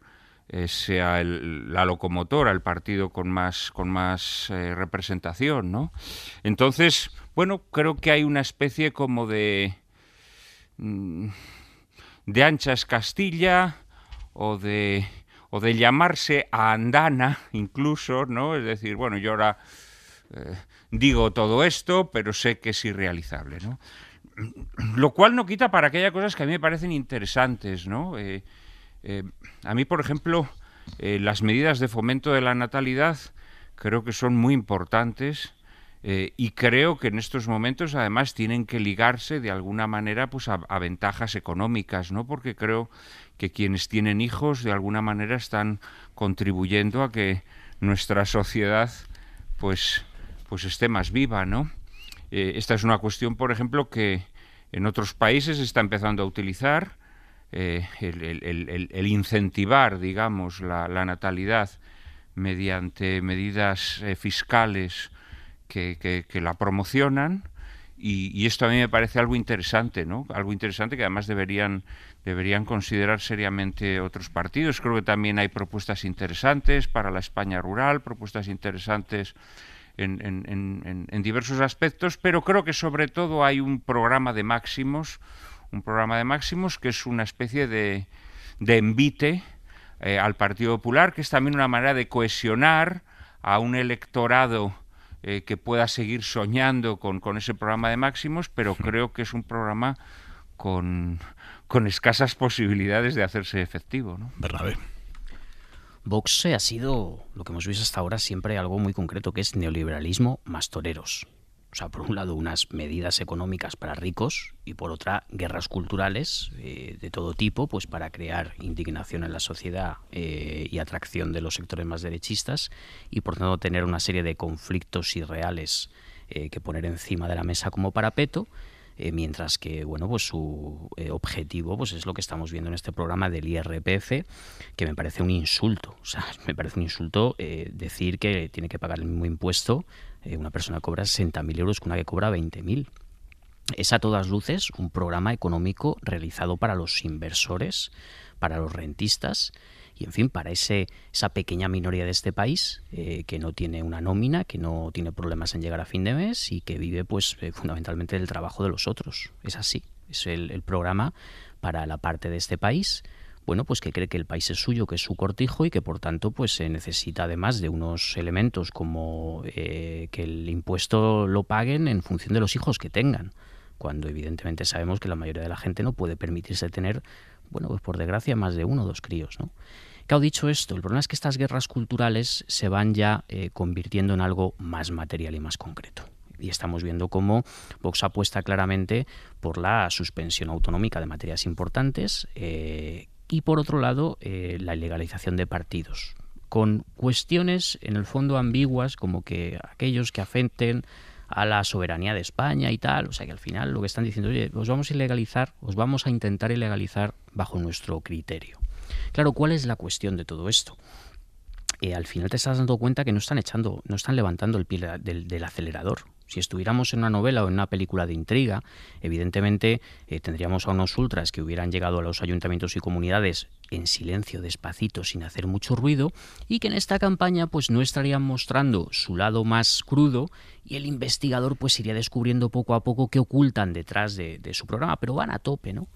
eh, sea la locomotora, el partido con más, con más eh, representación, ¿no? Entonces, bueno, creo que hay una especie como de... Mm, de anchas Castilla o de o de llamarse a Andana incluso, ¿no? Es decir, bueno, yo ahora eh, digo todo esto, pero sé que es irrealizable, ¿no? Lo cual no quita para haya cosas que a mí me parecen interesantes, ¿no? Eh, a mí, por ejemplo, eh, las medidas de fomento de la natalidad creo que son muy importantes eh, y creo que en estos momentos además tienen que ligarse de alguna manera pues, a, ventajas económicas, ¿no? porque creo que quienes tienen hijos de alguna manera están contribuyendo a que nuestra sociedad pues, pues esté más viva. ¿no? esta es una cuestión, por ejemplo, que en otros países se está empezando a utilizar eh, el, incentivar, digamos, la, natalidad mediante medidas eh, fiscales que, la promocionan. Y, esto a mí me parece algo interesante, ¿no? Algo interesante que además deberían, deberían considerar seriamente otros partidos. Creo que también hay propuestas interesantes para la España rural, propuestas interesantes en diversos aspectos, pero creo que sobre todo hay un programa de máximos, un programa de Máximos que es una especie de, de envite eh, al Partido Popular, que es también una manera de cohesionar a un electorado eh, que pueda seguir soñando con, ese programa de Máximos, pero creo que es un programa con, escasas posibilidades de hacerse efectivo. ¿no? Bernabé. Vox eh, ha sido, lo que hemos visto hasta ahora, siempre algo muy concreto, que es neoliberalismo más toreros. O sea, por un lado, unas medidas económicas para ricos y por otra, guerras culturales eh, de todo tipo, pues para crear indignación en la sociedad eh, y atracción de los sectores más derechistas y por tanto tener una serie de conflictos irreales eh, que poner encima de la mesa como parapeto. mientras que bueno pues su objetivo pues es lo que estamos viendo en este programa del IRPF que me parece un insulto o sea me parece un insulto decir que tiene que pagar el mismo impuesto eh, una persona cobra 60.000 euros que una que cobra 20.000. Es a todas luces un programa económico realizado para los inversores, para los rentistas y, en fin, para ese, esa pequeña minoría de este país eh, que no tiene una nómina, que no tiene problemas en llegar a fin de mes y que vive pues eh, fundamentalmente del trabajo de los otros. Es así, es el programa para la parte de este país bueno, pues que cree que el país es suyo, que es su cortijo y que por tanto pues se necesita además de unos elementos como eh, que el impuesto lo paguen en función de los hijos que tengan, cuando evidentemente sabemos que la mayoría de la gente no puede permitirse tener, bueno, pues por desgracia más de uno o dos críos, ¿no? ha dicho esto, el problema es que estas guerras culturales se van ya eh, convirtiendo en algo más material y más concreto y estamos viendo cómo Vox apuesta claramente por la suspensión autonómica de materias importantes, eh, y por otro lado eh, la ilegalización de partidos, con cuestiones en el fondo ambiguas como que aquellos que afecten a la soberanía de España y tal, o sea que al final lo que están diciendo, oye, os vamos a ilegalizar, os vamos a intentar ilegalizar bajo nuestro criterio. Claro, ¿cuál es la cuestión de todo esto? Eh, al final te estás dando cuenta que no están echando, no están levantando el pie del acelerador. Si estuviéramos en una novela o en una película de intriga, evidentemente eh, tendríamos a unos ultras que hubieran llegado a los ayuntamientos y comunidades en silencio, despacito, sin hacer mucho ruido, y que en esta campaña pues no estarían mostrando su lado más crudo y el investigador pues iría descubriendo poco a poco qué ocultan detrás de, su programa, pero van a tope, ¿no?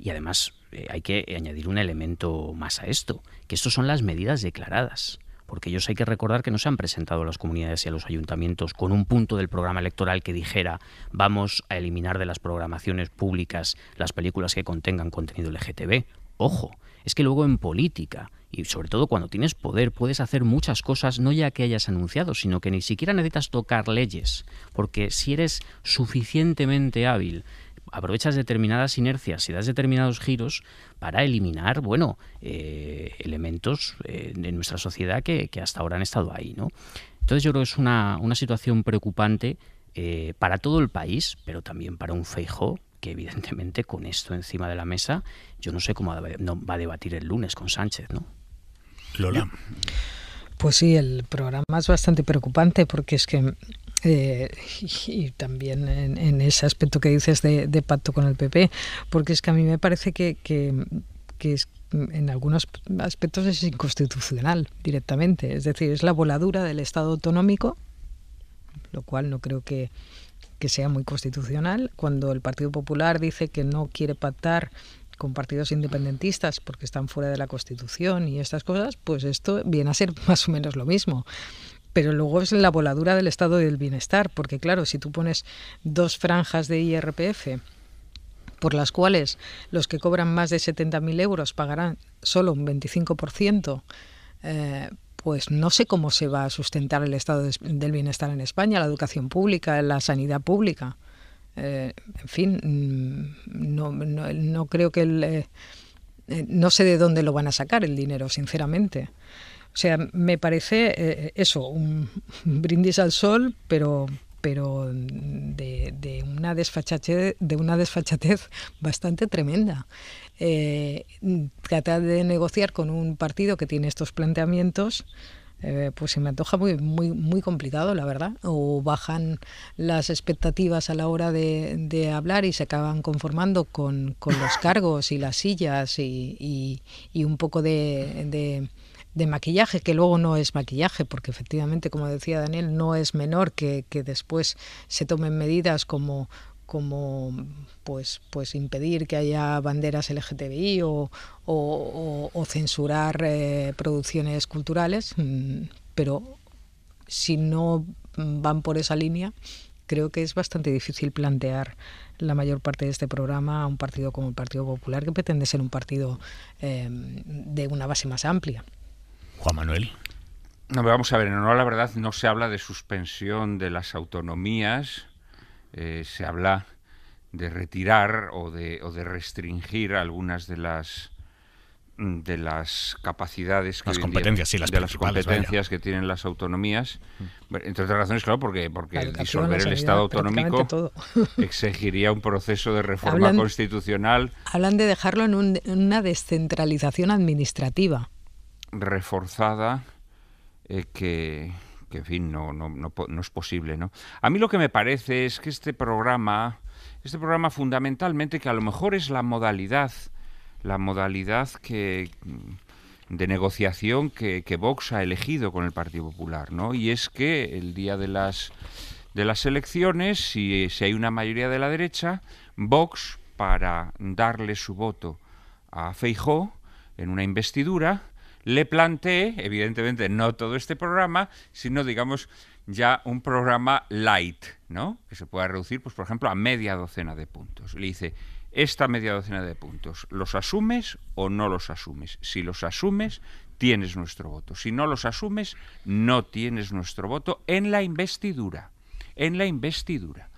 Y además eh, hay que añadir un elemento más a esto, que estos son las medidas declaradas porque ellos hay que recordar que no se han presentado a las comunidades y a los ayuntamientos con un punto del programa electoral que dijera vamos a eliminar de las programaciones públicas las películas que contengan contenido LGTB. Ojo, es que luego en política y sobre todo cuando tienes poder puedes hacer muchas cosas no ya que hayas anunciado, sino que ni siquiera necesitas tocar leyes, porque si eres suficientemente hábil aprovechas determinadas inercias y das determinados giros para eliminar, bueno, eh, elementos eh, de nuestra sociedad que, hasta ahora han estado ahí, ¿no? Entonces yo creo que es una, situación preocupante eh, para todo el país, pero también para un feijo, que evidentemente con esto encima de la mesa, yo no sé cómo va a debatir el lunes con Sánchez, ¿no? Lola. Pues sí, el programa es bastante preocupante porque es que eh, y, también en, ese aspecto que dices de, pacto con el PP, porque es que a mí me parece que, que, es, en algunos aspectos es inconstitucional directamente, es decir, es la voladura del Estado autonómico, lo cual no creo que, que sea muy constitucional, cuando el Partido Popular dice que no quiere pactar con partidos independentistas porque están fuera de la Constitución y estas cosas, pues esto viene a ser más o menos lo mismo pero luego es la voladura del estado del bienestar, porque claro, si tú pones dos franjas de IRPF por las cuales los que cobran más de 70.000 euros pagarán solo un 25%, eh, pues no sé cómo se va a sustentar el estado del bienestar en España, la educación pública, la sanidad pública. Eh, en fin, mm, no, creo que eh, no sé de dónde lo van a sacar el dinero, sinceramente. O sea, me parece eh, eso, un brindis al sol, pero pero de, una desfachatez, de una desfachatez bastante tremenda. Eh, tratar de negociar con un partido que tiene estos planteamientos, eh, pues se me antoja muy, muy, muy complicado, la verdad. O bajan las expectativas a la hora de, hablar y se acaban conformando con, los cargos y las sillas y, un poco de de maquillaje, que luego no es maquillaje, porque efectivamente, como decía Daniel, no es menor que, que después se tomen medidas como, como pues, pues impedir que haya banderas LGTBI o, censurar eh, producciones culturales, mm, pero si no van por esa línea, creo que es bastante difícil plantear la mayor parte de este programa a un partido como el Partido Popular, que pretende ser un partido eh, de una base más amplia. Juan Manuel. No, vamos a ver, en la verdad no se habla de suspensión de las autonomías, eh, se habla de retirar o de, restringir algunas de las mm, de las capacidades que las competencias las de las competencias que tienen las autonomías mm. entre otras razones claro porque porque disolver el Estado autonómico exigiría un proceso de reforma constitucional hablan de dejarlo en una descentralización administrativa reforzada eh, que, en fin, no, es posible. ¿no? A mí lo que me parece es que este programa, este programa fundamentalmente, que a lo mejor es la modalidad, la modalidad que de negociación que, Vox ha elegido con el Partido Popular, ¿no? Y es que el día de las de las elecciones, si, si hay una mayoría de la derecha, Vox para darle su voto a Feijó en una investidura, le planteé, evidentemente no todo este programa, sino digamos ya un programa light, ¿no? Que se pueda reducir, pues por ejemplo, a media docena de puntos. Le dice, esta media docena de puntos, ¿los asumes o no los asumes? Si los asumes, tienes nuestro voto. Si no los asumes, no tienes nuestro voto en la investidura. En la investidura.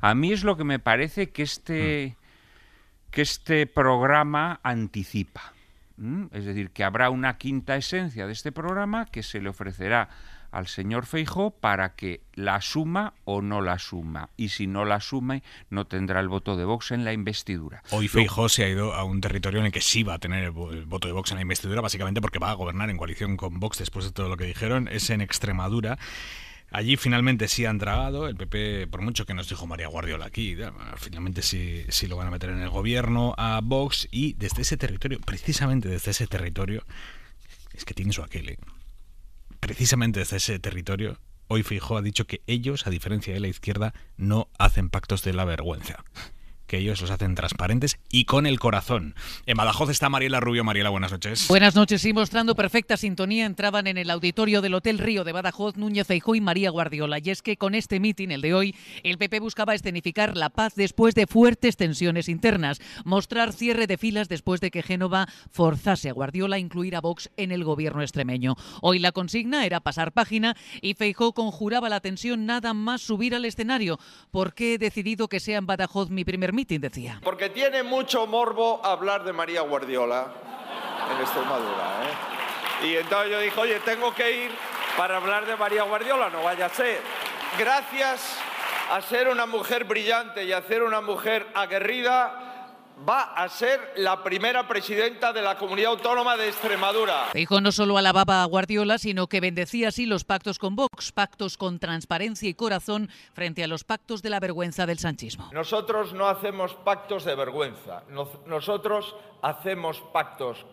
A mí es lo que me parece que este, mm. que este programa anticipa. Mm, es decir, que habrá una quinta esencia de este programa que se le ofrecerá al señor Feijó para que la suma o no la suma. Y si no la suma no tendrá el voto de Vox en la investidura. Hoy Feijó se ha ido a un territorio en el que sí va a tener el, voto de Vox en la investidura, básicamente porque va a gobernar en coalición con Vox después de todo lo que dijeron. Es en Extremadura. Allí finalmente sí han tragado, el PP, por mucho que nos dijo María Guardiola aquí, finalmente sí, sí lo van a meter en el gobierno a Vox y desde ese territorio, precisamente desde ese territorio, es que tiene su aquel, ¿eh? precisamente desde ese territorio, hoy Fijo ha dicho que ellos, a diferencia de la izquierda, no hacen pactos de la vergüenza ellos los hacen transparentes y con el corazón. En Badajoz está Mariela Rubio. Mariela, buenas noches. Buenas noches. Y mostrando perfecta sintonía entraban en el auditorio del Hotel Río de Badajoz Núñez Feijó y María Guardiola. Y es que con este meeting el de hoy, el PP buscaba escenificar la paz después de fuertes tensiones internas, mostrar cierre de filas después de que Génova forzase a Guardiola a incluir a Vox en el gobierno extremeño. Hoy la consigna era pasar página y Feijó conjuraba la tensión nada más subir al escenario. porque he decidido que sea en Badajoz mi primer mitin? decía. Porque tiene mucho morbo hablar de María Guardiola en Extremadura, ¿eh? Y entonces yo dije, oye, tengo que ir para hablar de María Guardiola, no vaya a ser. Gracias a ser una mujer brillante y a ser una mujer aguerrida, va a ser la primera presidenta de la Comunidad Autónoma de Extremadura. Dijo no solo alababa a Guardiola, sino que bendecía así los pactos con Vox, pactos con transparencia y corazón frente a los pactos de la vergüenza del sanchismo. Nosotros no hacemos pactos de vergüenza, nosotros hacemos pactos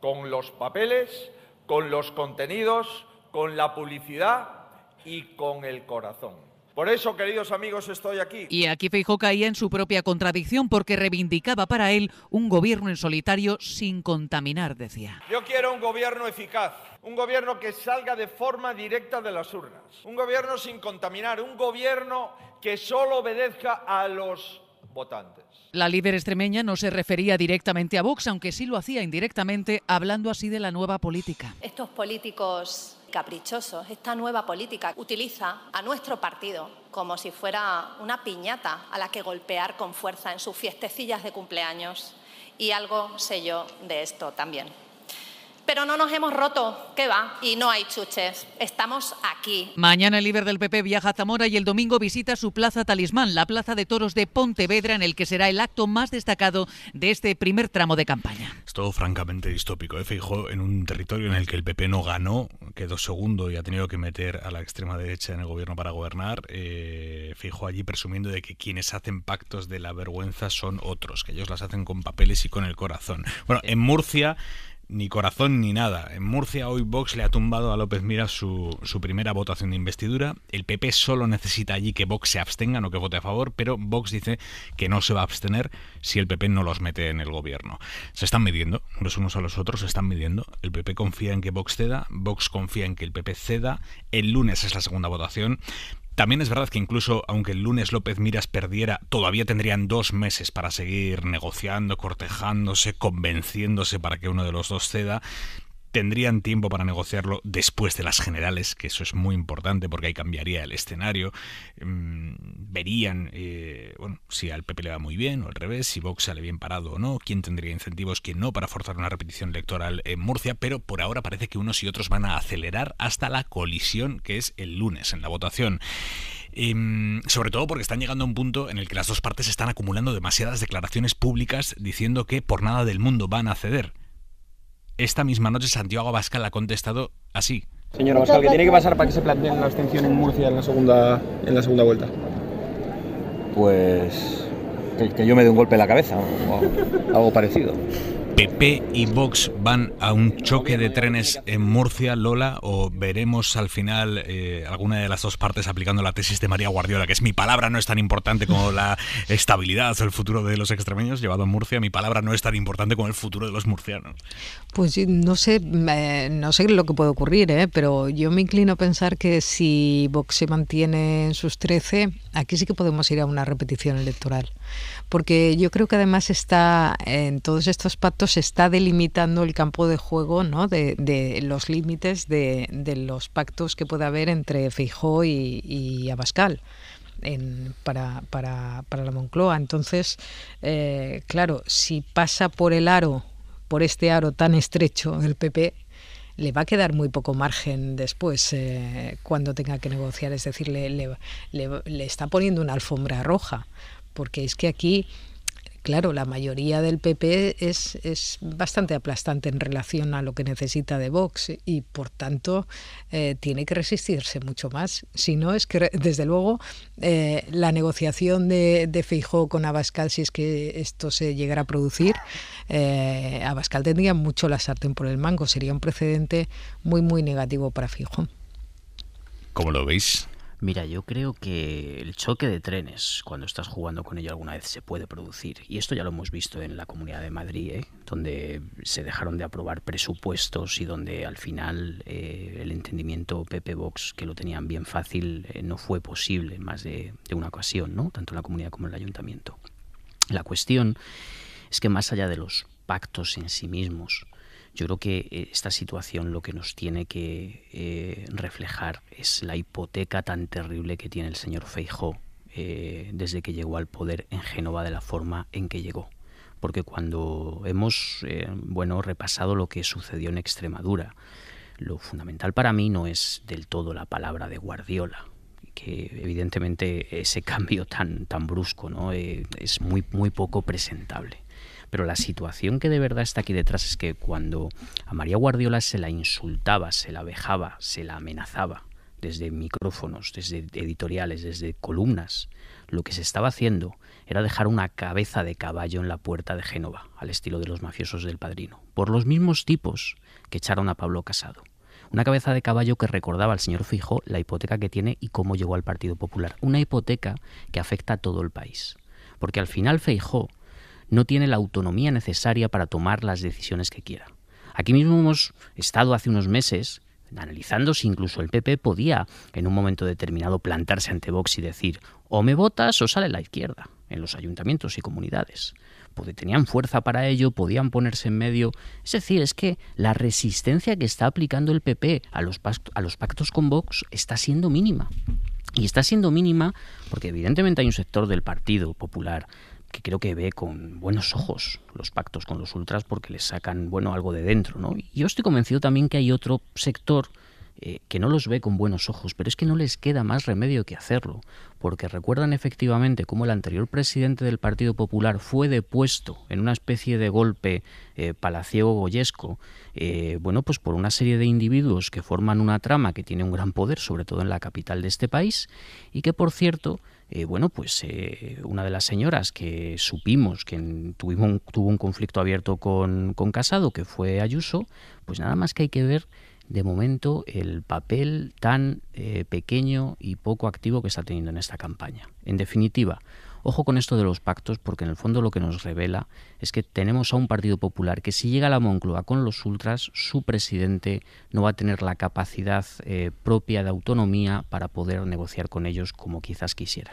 con los papeles, con los contenidos, con la publicidad y con el corazón. Por eso, queridos amigos, estoy aquí. Y aquí Fijo caía en su propia contradicción porque reivindicaba para él un gobierno en solitario sin contaminar, decía. Yo quiero un gobierno eficaz, un gobierno que salga de forma directa de las urnas, un gobierno sin contaminar, un gobierno que solo obedezca a los votantes. La líder extremeña no se refería directamente a Vox, aunque sí lo hacía indirectamente, hablando así de la nueva política. Estos políticos caprichosos. Esta nueva política utiliza a nuestro partido como si fuera una piñata a la que golpear con fuerza en sus fiestecillas de cumpleaños. Y algo sé yo de esto también. Pero no nos hemos roto, ¿qué va? Y no hay chuches, estamos aquí. Mañana el líder del PP viaja a Zamora y el domingo visita su plaza talismán, la plaza de toros de Pontevedra, en el que será el acto más destacado de este primer tramo de campaña. Es todo francamente distópico. ¿eh? Fijo en un territorio en el que el PP no ganó, quedó segundo y ha tenido que meter a la extrema derecha en el gobierno para gobernar. Eh, fijo allí presumiendo de que quienes hacen pactos de la vergüenza son otros, que ellos las hacen con papeles y con el corazón. Bueno, en Murcia ni corazón ni nada. En Murcia hoy Vox le ha tumbado a López Mira su, su, primera votación de investidura. El PP solo necesita allí que Vox se abstenga, no que vote a favor, pero Vox dice que no se va a abstener si el PP no los mete en el gobierno. Se están midiendo, los unos a los otros se están midiendo. El PP confía en que Vox ceda, Vox confía en que el PP ceda. El lunes es la segunda votación. También es verdad que incluso aunque el lunes López Miras perdiera, todavía tendrían dos meses para seguir negociando, cortejándose, convenciéndose para que uno de los dos ceda tendrían tiempo para negociarlo después de las generales, que eso es muy importante porque ahí cambiaría el escenario. Mm, verían, eh, si al PP le va muy bien o al revés, si Vox sale bien parado o no, quién tendría incentivos, quién no, para forzar una repetición electoral en Murcia, pero por ahora parece que unos y otros van a acelerar hasta la colisión que es el lunes en la votación. Em, sobre todo porque están llegando a un punto en el que las dos partes están acumulando demasiadas declaraciones públicas diciendo que por nada del mundo van a ceder. Esta misma noche Santiago Abascal ha contestado así. Señor Abascal, ¿qué tiene que pasar para que se planteen la abstención en Murcia en la segunda, en la segunda vuelta? Pues que yo me dé un golpe en la cabeza o algo parecido. PP y Vox van a un choque de trenes en Murcia, Lola, o veremos al final eh, alguna de las dos partes aplicando la tesis de María Guardiola, que es mi palabra no es tan importante como la estabilidad o el futuro de los extremeños, llevado a Murcia, mi palabra no es tan importante como el futuro de los murcianos. Pues no sé, no sé lo que puede ocurrir, ¿eh? pero yo me inclino a pensar que si Vox se mantiene en sus 13, aquí sí que podemos ir a una repetición electoral, porque yo creo que además está en todos estos pactos se está delimitando el campo de juego ¿no? de, los límites de, los pactos que puede haber entre Feijó y, Abascal. para, la Moncloa. Entonces, eh, claro, si pasa por el aro, por este aro tan estrecho el PP, le va a quedar muy poco margen después eh, cuando tenga que negociar. Es decir, le está poniendo una alfombra roja, porque es que aquí claro, la mayoría del PP es, es, bastante aplastante en relación a lo que necesita de Vox y, por tanto, eh, tiene que resistirse mucho más. Si no, es que, desde luego, eh, la negociación de, de con Abascal, si es que esto se llegara a producir, eh, Abascal tendría mucho la sartén por el mango. Sería un precedente muy, muy negativo para Feijó. ¿Cómo lo veis? Mira, yo creo que el choque de trenes, cuando estás jugando con ello alguna vez, se puede producir. Y esto ya lo hemos visto en la Comunidad de Madrid, ¿eh? donde se dejaron de aprobar presupuestos y donde al final eh, el entendimiento Pepe Vox, que lo tenían bien fácil, eh, no fue posible en más de, de una ocasión, ¿no? tanto en la comunidad como en el ayuntamiento. La cuestión es que más allá de los pactos en sí mismos, yo creo que eh, esta situación lo que nos tiene que eh, reflejar es la hipoteca tan terrible que tiene el señor Feijo eh, desde que llegó al poder en Génova de la forma en que llegó. Porque cuando hemos bueno, repasado lo que sucedió en Extremadura, lo fundamental para mí no es del todo la palabra de Guardiola, que evidentemente ese cambio tan, tan brusco ¿no? es muy, muy poco presentable. Pero la situación que de verdad está aquí detrás es que cuando a María Guardiola se la insultaba, se la vejaba, se la amenazaba, desde micrófonos, desde editoriales, desde columnas, lo que se estaba haciendo era dejar una cabeza de caballo en la puerta de Génova, al estilo de los mafiosos del padrino, por los mismos tipos que echaron a Pablo Casado. Una cabeza de caballo que recordaba al señor Fijo la hipoteca que tiene y cómo llegó al Partido Popular. Una hipoteca que afecta a todo el país. Porque al final Feijó no tiene la autonomía necesaria para tomar las decisiones que quiera. Aquí mismo hemos estado hace unos meses analizando si incluso el PP podía en un momento determinado plantarse ante Vox y decir o me votas o sale la izquierda en los ayuntamientos y comunidades. Porque tenían fuerza para ello, podían ponerse en medio. Es decir, es que la resistencia que está aplicando el PP a los, a los pactos con Vox está siendo mínima. Y está siendo mínima porque evidentemente hay un sector del Partido Popular que creo que ve con buenos ojos los pactos con los ultras porque les sacan bueno algo de dentro, ¿no? yo estoy convencido también que hay otro sector eh, que no los ve con buenos ojos, pero es que no les queda más remedio que hacerlo, porque recuerdan efectivamente cómo el anterior presidente del Partido Popular fue depuesto en una especie de golpe eh, palaciego goyesco, eh, bueno, pues por una serie de individuos que forman una trama que tiene un gran poder, sobre todo en la capital de este país, y que por cierto eh, bueno, pues eh, una de las señoras que supimos que tuvimos tuvo un conflicto abierto con, con Casado, que fue Ayuso, pues nada más que hay que ver de momento el papel tan eh, pequeño y poco activo que está teniendo en esta campaña. En definitiva, Ojo con esto de los pactos, porque en el fondo lo que nos revela es que tenemos a un Partido Popular que si llega a la Moncloa con los ultras, su presidente no va a tener la capacidad eh, propia de autonomía para poder negociar con ellos como quizás quisiera.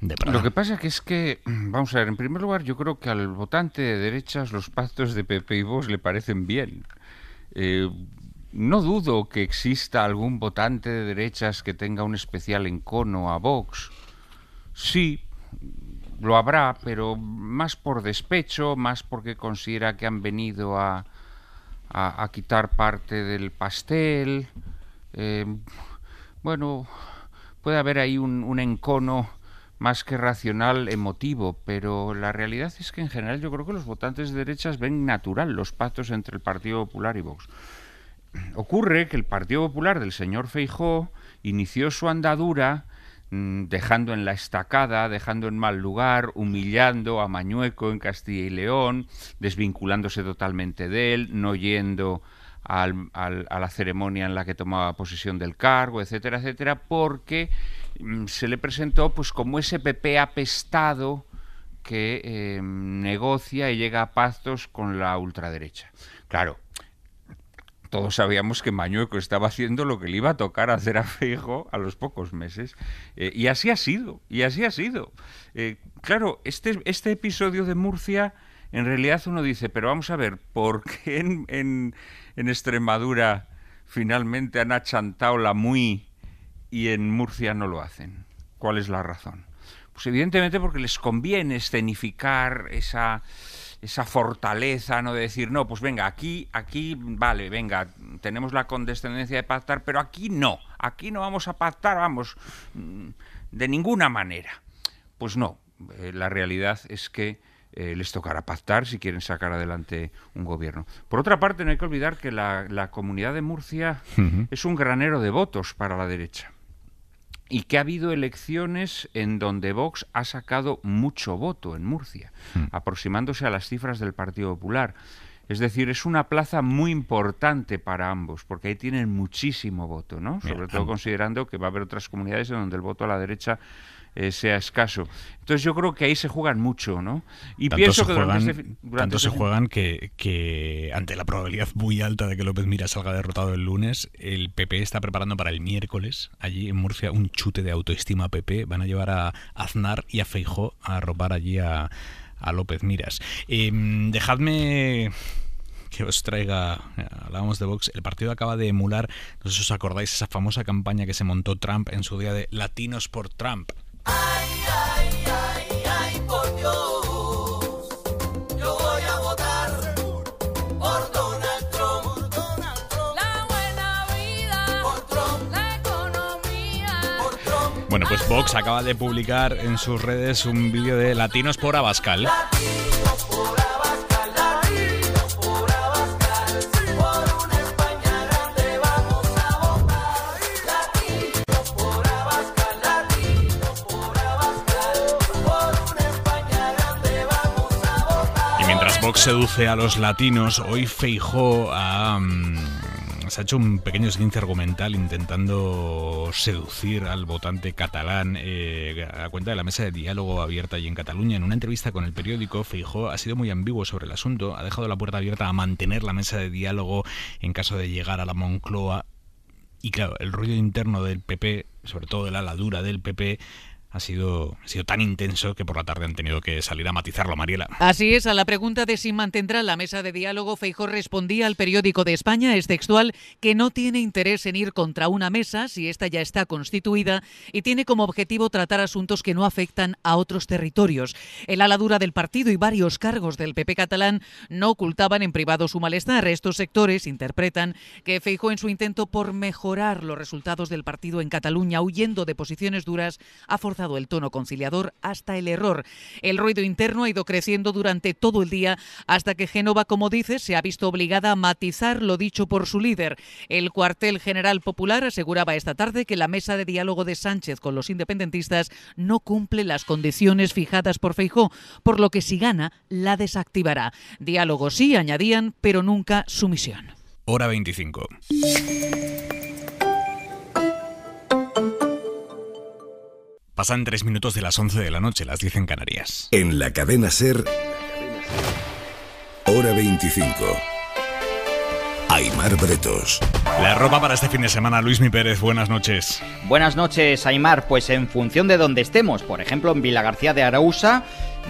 Lo que pasa es que, mm, vamos a ver, en primer lugar, yo creo que al votante de derechas los pactos de PP y Vox le parecen bien. Eh, no dudo que exista algún votante de derechas que tenga un especial encono a Vox Sí, lo habrá, pero más por despecho, más porque considera que han venido a, a, quitar parte del pastel. Eh, bueno, puede haber ahí un, un, encono más que racional emotivo, pero la realidad es que en general yo creo que los votantes de derechas ven natural los pactos entre el Partido Popular y Vox. Ocurre que el Partido Popular del señor Feijó inició su andadura Mm, dejando en la estacada, dejando en mal lugar, humillando a Mañueco en Castilla y León, desvinculándose totalmente de él, no yendo a la ceremonia en la que tomaba posesión del cargo, etcétera, etcétera, porque mm, se le presentó pues como ese PP apestado que eh, negocia y llega a pactos con la ultraderecha. Claro, todos sabíamos que Mañueco estaba haciendo lo que le iba a tocar hacer a Feijo a los pocos meses. Eh, y así ha sido, y así ha sido. Eh, claro, este, este episodio de Murcia, en realidad uno dice, pero vamos a ver, ¿por qué en, Extremadura finalmente han achantado la muy y en Murcia no lo hacen? ¿Cuál es la razón? Pues evidentemente porque les conviene escenificar esa esa fortaleza, ¿no? De decir, no, pues venga, aquí, aquí, vale, venga, tenemos la condescendencia de pactar, pero aquí no, aquí no vamos a pactar, vamos, mm, de ninguna manera. Pues no, eh, la realidad es que eh, les tocará pactar si quieren sacar adelante un gobierno. Por otra parte, no hay que olvidar que la, comunidad de Murcia es un granero de votos para la derecha y que ha habido elecciones en donde Vox ha sacado mucho voto en Murcia, hmm. aproximándose a las cifras del Partido Popular. Es decir, es una plaza muy importante para ambos, porque ahí tienen muchísimo voto, ¿no? Sobre todo considerando que va a haber otras comunidades en donde el voto a la derecha eh, sea escaso. Entonces yo creo que ahí se juegan mucho, ¿no? Y pienso que durante, este tanto este se juegan que, ante la probabilidad muy alta de que López Mira salga derrotado el lunes, el PP está preparando para el miércoles allí en Murcia un chute de autoestima PP. Van a llevar a Aznar y a Feijó a robar allí a, López Miras. Em, dejadme que os traiga, hablábamos de Vox, el partido acaba de emular, no sé si os acordáis, esa famosa campaña que se montó Trump en su día de Latinos por Trump. Ay, ay, ay, ay, por Dios, yo voy a votar por Donald Trump. La buena vida, por Trump. La economía, por Trump. Bueno, pues Fox acaba de publicar en sus redes un vídeo de latinos por Abascal. seduce a los latinos, hoy Feijó ah, mm, se ha hecho un pequeño esguince argumental intentando seducir al votante catalán eh, a cuenta de la mesa de diálogo abierta y en Cataluña. En una entrevista con el periódico, Feijó ha sido muy ambiguo sobre el asunto, ha dejado la puerta abierta a mantener la mesa de diálogo en caso de llegar a la Moncloa. Y claro, el ruido interno del PP sobre todo de la ala del PP, ha sido, sido tan intenso que por la tarde han tenido que salir a matizarlo, Mariela. Así es, a la pregunta de si mantendrá la mesa de diálogo, Feijó respondía al periódico de España, es textual, que no tiene interés en ir contra una mesa si esta ya está constituida y tiene como objetivo tratar asuntos que no afectan a otros territorios. El ala dura del partido y varios cargos del PP catalán no ocultaban en privado su malestar. Estos sectores interpretan que Feijó en su intento por mejorar los resultados del partido en Cataluña, huyendo de posiciones duras, ha forzado el tono conciliador hasta el error. El ruido interno ha ido creciendo durante todo el día hasta que Génova, como dice, se ha visto obligada a matizar lo dicho por su líder. El cuartel general popular aseguraba esta tarde que la mesa de diálogo de Sánchez con los independentistas no cumple las condiciones fijadas por Feijó, por lo que si gana la desactivará. Diálogo sí, añadían, pero nunca sumisión. Hora 25. Pasan tres minutos de las 11 de la noche, las dicen Canarias. En la cadena Ser, hora 25. Aymar Bretos. La ropa para este fin de semana, Luis Mi Pérez, buenas noches. Buenas noches, Aymar. Pues en función de donde estemos, por ejemplo, en Vila García de Araúsa...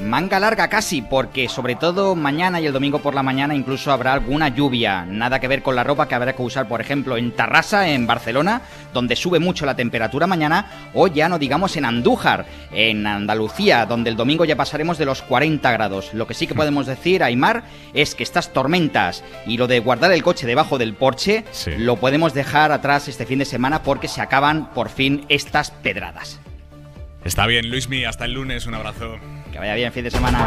Manga larga casi, porque sobre todo mañana y el domingo por la mañana incluso habrá alguna lluvia. Nada que ver con la ropa que habrá que usar, por ejemplo, en Tarrasa, en Barcelona, donde sube mucho la temperatura mañana, o ya no digamos en Andújar, en Andalucía, donde el domingo ya pasaremos de los 40 grados. Lo que sí que podemos decir, Aymar, es que estas tormentas y lo de guardar el coche debajo del porche lo podemos dejar atrás este fin de semana porque se acaban por fin estas pedradas. Está bien, Luismi, hasta el lunes, un abrazo vaya bien, fin de semana.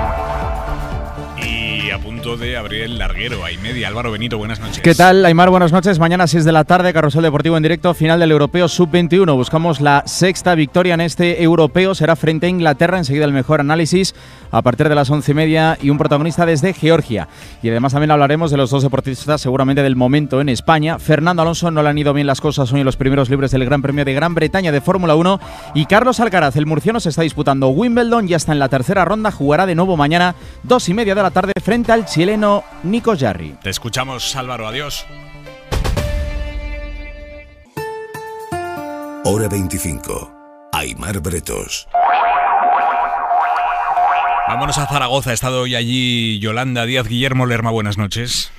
Y a punto de abrir el larguero, ahí media. Álvaro Benito, buenas noches. ¿Qué tal, Aymar? Buenas noches. Mañana 6 de la tarde, Carrusel Deportivo en directo, final del Europeo Sub-21. Buscamos la sexta victoria en este Europeo. Será frente a Inglaterra. Enseguida el mejor análisis a partir de las once y media y un protagonista desde Georgia. Y además también hablaremos de los dos deportistas, seguramente del momento en España. Fernando Alonso no le han ido bien las cosas hoy en los primeros libres del Gran Premio de Gran Bretaña de Fórmula 1. Y Carlos Alcaraz, el murciano, se está disputando Wimbledon. Ya está en la tercera ronda jugará de nuevo mañana, dos y media de la tarde, frente al chileno Nico Jarry. Te escuchamos, Álvaro. Adiós. Hora 25. Aymar Bretos. Vámonos a Zaragoza. Ha estado hoy allí Yolanda Díaz Guillermo Lerma. Buenas noches.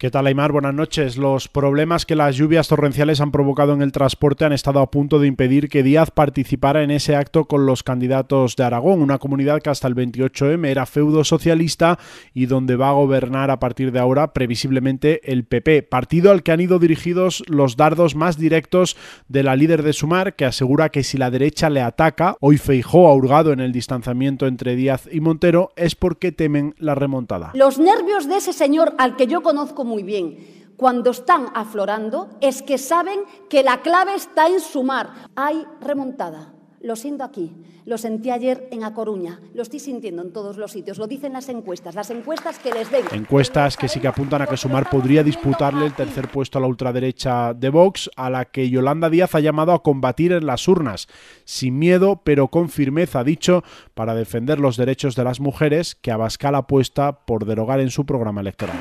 ¿Qué tal, Aymar? Buenas noches. Los problemas que las lluvias torrenciales han provocado en el transporte han estado a punto de impedir que Díaz participara en ese acto con los candidatos de Aragón, una comunidad que hasta el 28M era feudo socialista y donde va a gobernar a partir de ahora previsiblemente el PP, partido al que han ido dirigidos los dardos más directos de la líder de Sumar, que asegura que si la derecha le ataca, hoy Feijó ha hurgado en el distanciamiento entre Díaz y Montero, es porque temen la remontada. Los nervios de ese señor al que yo conozco muy bien. Cuando están aflorando es que saben que la clave está en sumar. Hay remontada. Lo siento aquí, lo sentí ayer en A Coruña, lo estoy sintiendo en todos los sitios, lo dicen las encuestas, las encuestas que les den. Encuestas que sí que apuntan a que Sumar podría disputarle el tercer puesto a la ultraderecha de Vox, a la que Yolanda Díaz ha llamado a combatir en las urnas, sin miedo pero con firmeza, ha dicho, para defender los derechos de las mujeres que Abascal apuesta por derogar en su programa electoral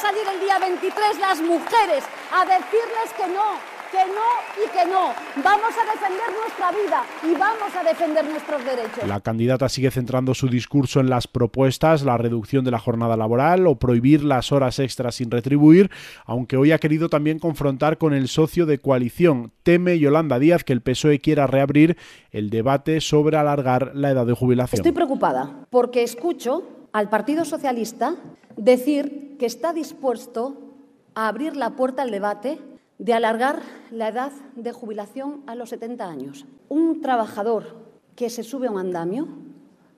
salir el día 23 las mujeres a decirles que no, que no y que no. Vamos a defender nuestra vida y vamos a defender nuestros derechos. La candidata sigue centrando su discurso en las propuestas, la reducción de la jornada laboral o prohibir las horas extras sin retribuir, aunque hoy ha querido también confrontar con el socio de coalición. Teme Yolanda Díaz que el PSOE quiera reabrir el debate sobre alargar la edad de jubilación. Estoy preocupada porque escucho al Partido Socialista decir que está dispuesto a abrir la puerta al debate de alargar la edad de jubilación a los 70 años. Un trabajador que se sube a un andamio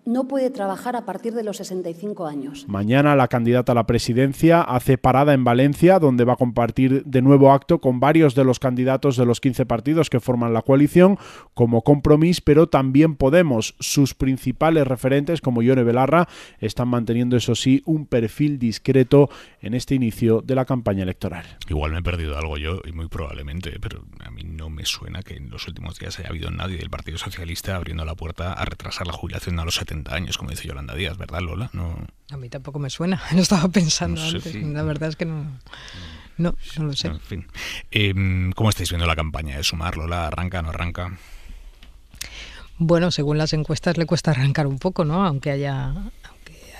no puede trabajar a partir de los 65 años. Mañana la candidata a la presidencia hace parada en Valencia, donde va a compartir de nuevo acto con varios de los candidatos de los 15 partidos que forman la coalición, como compromiso pero también Podemos. Sus principales referentes, como Yone Belarra, están manteniendo, eso sí, un perfil discreto en este inicio de la campaña electoral. Igual me he perdido algo yo, y muy probablemente, pero a mí no me suena que en los últimos días haya habido nadie del Partido Socialista abriendo la puerta a retrasar la jubilación a los 70 años, como dice Yolanda Díaz, ¿verdad, Lola? No... A mí tampoco me suena, no estaba pensando antes. La verdad es que no. No, no lo sé. En fin. Em, ¿Cómo estáis viendo la campaña de Sumar, Lola? ¿Arranca o no arranca? Bueno, según las encuestas le cuesta arrancar un poco, ¿no? Aunque haya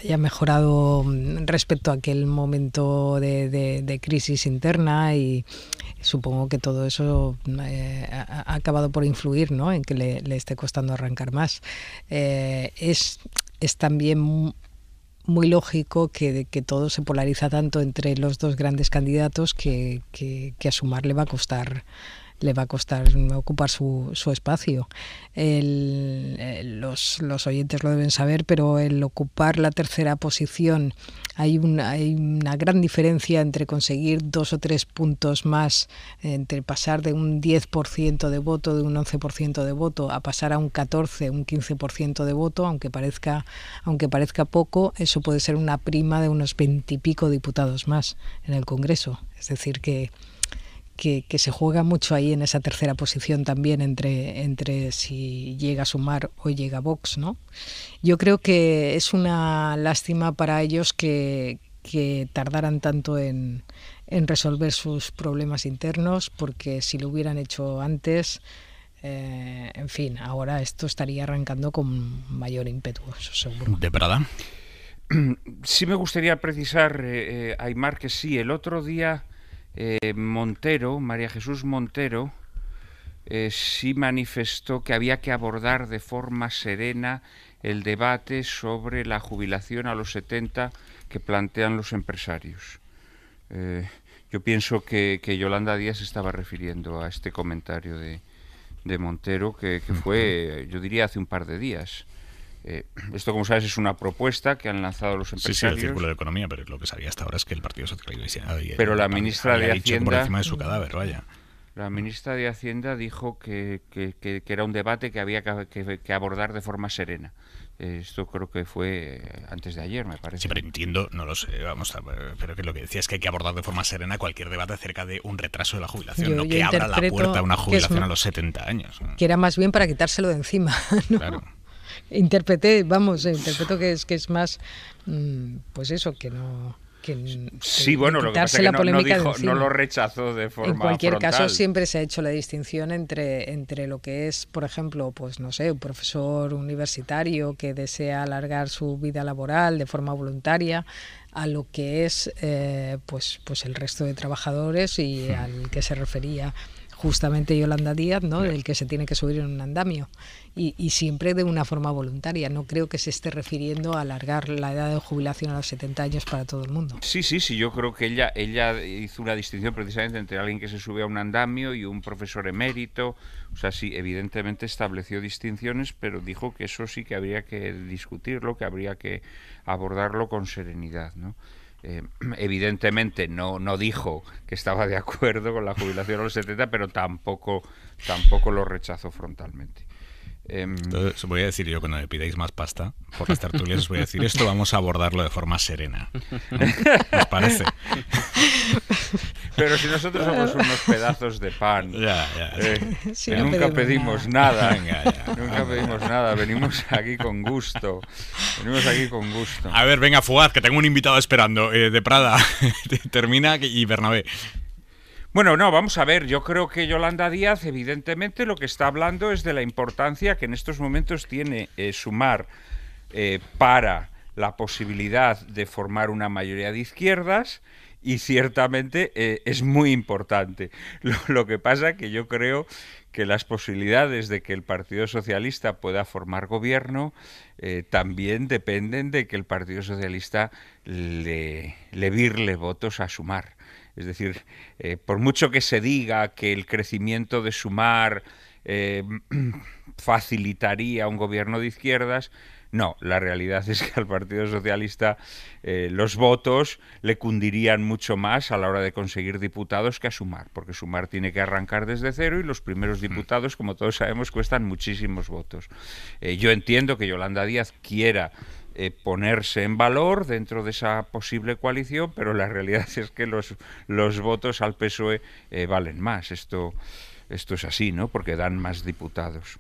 haya mejorado mm, respecto a aquel momento de, crisis interna y supongo que todo eso eh, ha, acabado por influir ¿no? en que le, esté costando arrancar más. Eh, es, es también muy lógico que, que, todo se polariza tanto entre los dos grandes candidatos que, que, que a sumar le va a costar le va a costar ocupar su, su espacio. Eh, los, oyentes lo deben saber, pero el ocupar la tercera posición, hay una, hay una gran diferencia entre conseguir dos o tres puntos más, entre pasar de un 10% de voto, de un 11% de voto, a pasar a un 14, un 15% de voto, aunque parezca, aunque parezca poco, eso puede ser una prima de unos veintipico diputados más en el Congreso. Es decir, que que, se juega mucho ahí en esa tercera posición también entre, entre si llega a sumar o llega a Vox, ¿no? Yo creo que es una lástima para ellos que, que tardaran tanto en, resolver sus problemas internos, porque si lo hubieran hecho antes, eh, en fin, ahora esto estaría arrancando con mayor ímpetu, eso seguro. ¿De verdad Sí me gustaría precisar, eh, eh, Aymar, que sí, el otro día eh, Montero, María Jesús Montero, eh, sí manifestó que había que abordar de forma serena el debate sobre la jubilación a los 70 que plantean los empresarios. Eh, yo pienso que, Yolanda Díaz estaba refiriendo a este comentario de, Montero, que fue, yo diría, hace un par de días. Eh, esto, como sabes, es una propuesta que han lanzado los empresarios. Sí, sí, el Círculo de Economía, pero lo que sabía hasta ahora es que el Partido Socialista... Pero la ministra de Hacienda... por encima de su cadáver, vaya. La ministra de Hacienda dijo que, que, era un debate que había que abordar de forma serena. Eh, esto creo que fue eh, antes de ayer, me parece. Sí, pero entiendo, no lo sé, vamos a ver, pero que lo que decía es que hay que abordar de forma serena cualquier debate acerca de un retraso de la jubilación, no que abra la puerta a una jubilación a los 70 años. Que era más bien para quitárselo de encima. ¿no? Claro interpreté, vamos, interpreto que es que es más mm, pues eso, que no sí, bueno, lo que que no, lo rechazó de forma En cualquier caso, siempre se ha hecho la distinción entre, entre lo que es, por ejemplo, pues no sé, un profesor universitario que desea alargar su vida laboral de forma voluntaria a lo que es eh, pues, pues el resto de trabajadores y hmm. al que se refería justamente Yolanda Díaz, ¿no? Del que se tiene que subir en un andamio. Y, siempre de una forma voluntaria. No creo que se esté refiriendo a alargar la edad de jubilación a los 70 años para todo el mundo. Sí, sí, sí. Yo creo que ella, ella hizo una distinción precisamente entre alguien que se sube a un andamio y un profesor emérito. O sea, sí, evidentemente estableció distinciones, pero dijo que eso sí que habría que discutirlo, que habría que abordarlo con serenidad, ¿no? Eh, evidentemente no, no dijo que estaba de acuerdo con la jubilación a los 70, pero tampoco, tampoco lo rechazó frontalmente. Em, Entonces, os voy a decir yo, cuando me pidáis más pasta por las tertulias, os voy a decir esto, vamos a abordarlo de forma serena. ¿Os parece? Pero si nosotros somos unos pedazos de pan, eh, nunca pedimos, nada, nunca pedimos nada, venimos aquí con gusto, venimos aquí con gusto. A ver, venga, Fugaz, que tengo un invitado esperando, eh, de Prada, termina y Bernabé. Bueno, no, vamos a ver, yo creo que Yolanda Díaz evidentemente lo que está hablando es de la importancia que en estos momentos tiene eh, sumar eh, para la posibilidad de formar una mayoría de izquierdas y ciertamente eh, es muy importante. Lo, que pasa que yo creo que las posibilidades de que el Partido Socialista pueda formar gobierno también dependen de que el Partido Socialista le, le virle votos a sumar. Es decir, eh, por mucho que se diga que el crecimiento de Sumar eh, facilitaría un gobierno de izquierdas, no, la realidad es que al Partido Socialista eh, los votos le cundirían mucho más a la hora de conseguir diputados que a Sumar, porque Sumar tiene que arrancar desde cero y los primeros mm. diputados, como todos sabemos, cuestan muchísimos votos. yo entiendo que Yolanda Díaz quiera eh, ponerse en valor dentro de esa posible coalición, pero la realidad es que los, votos al PSOE eh, valen más. Esto, esto es así, ¿no? Porque dan más diputados.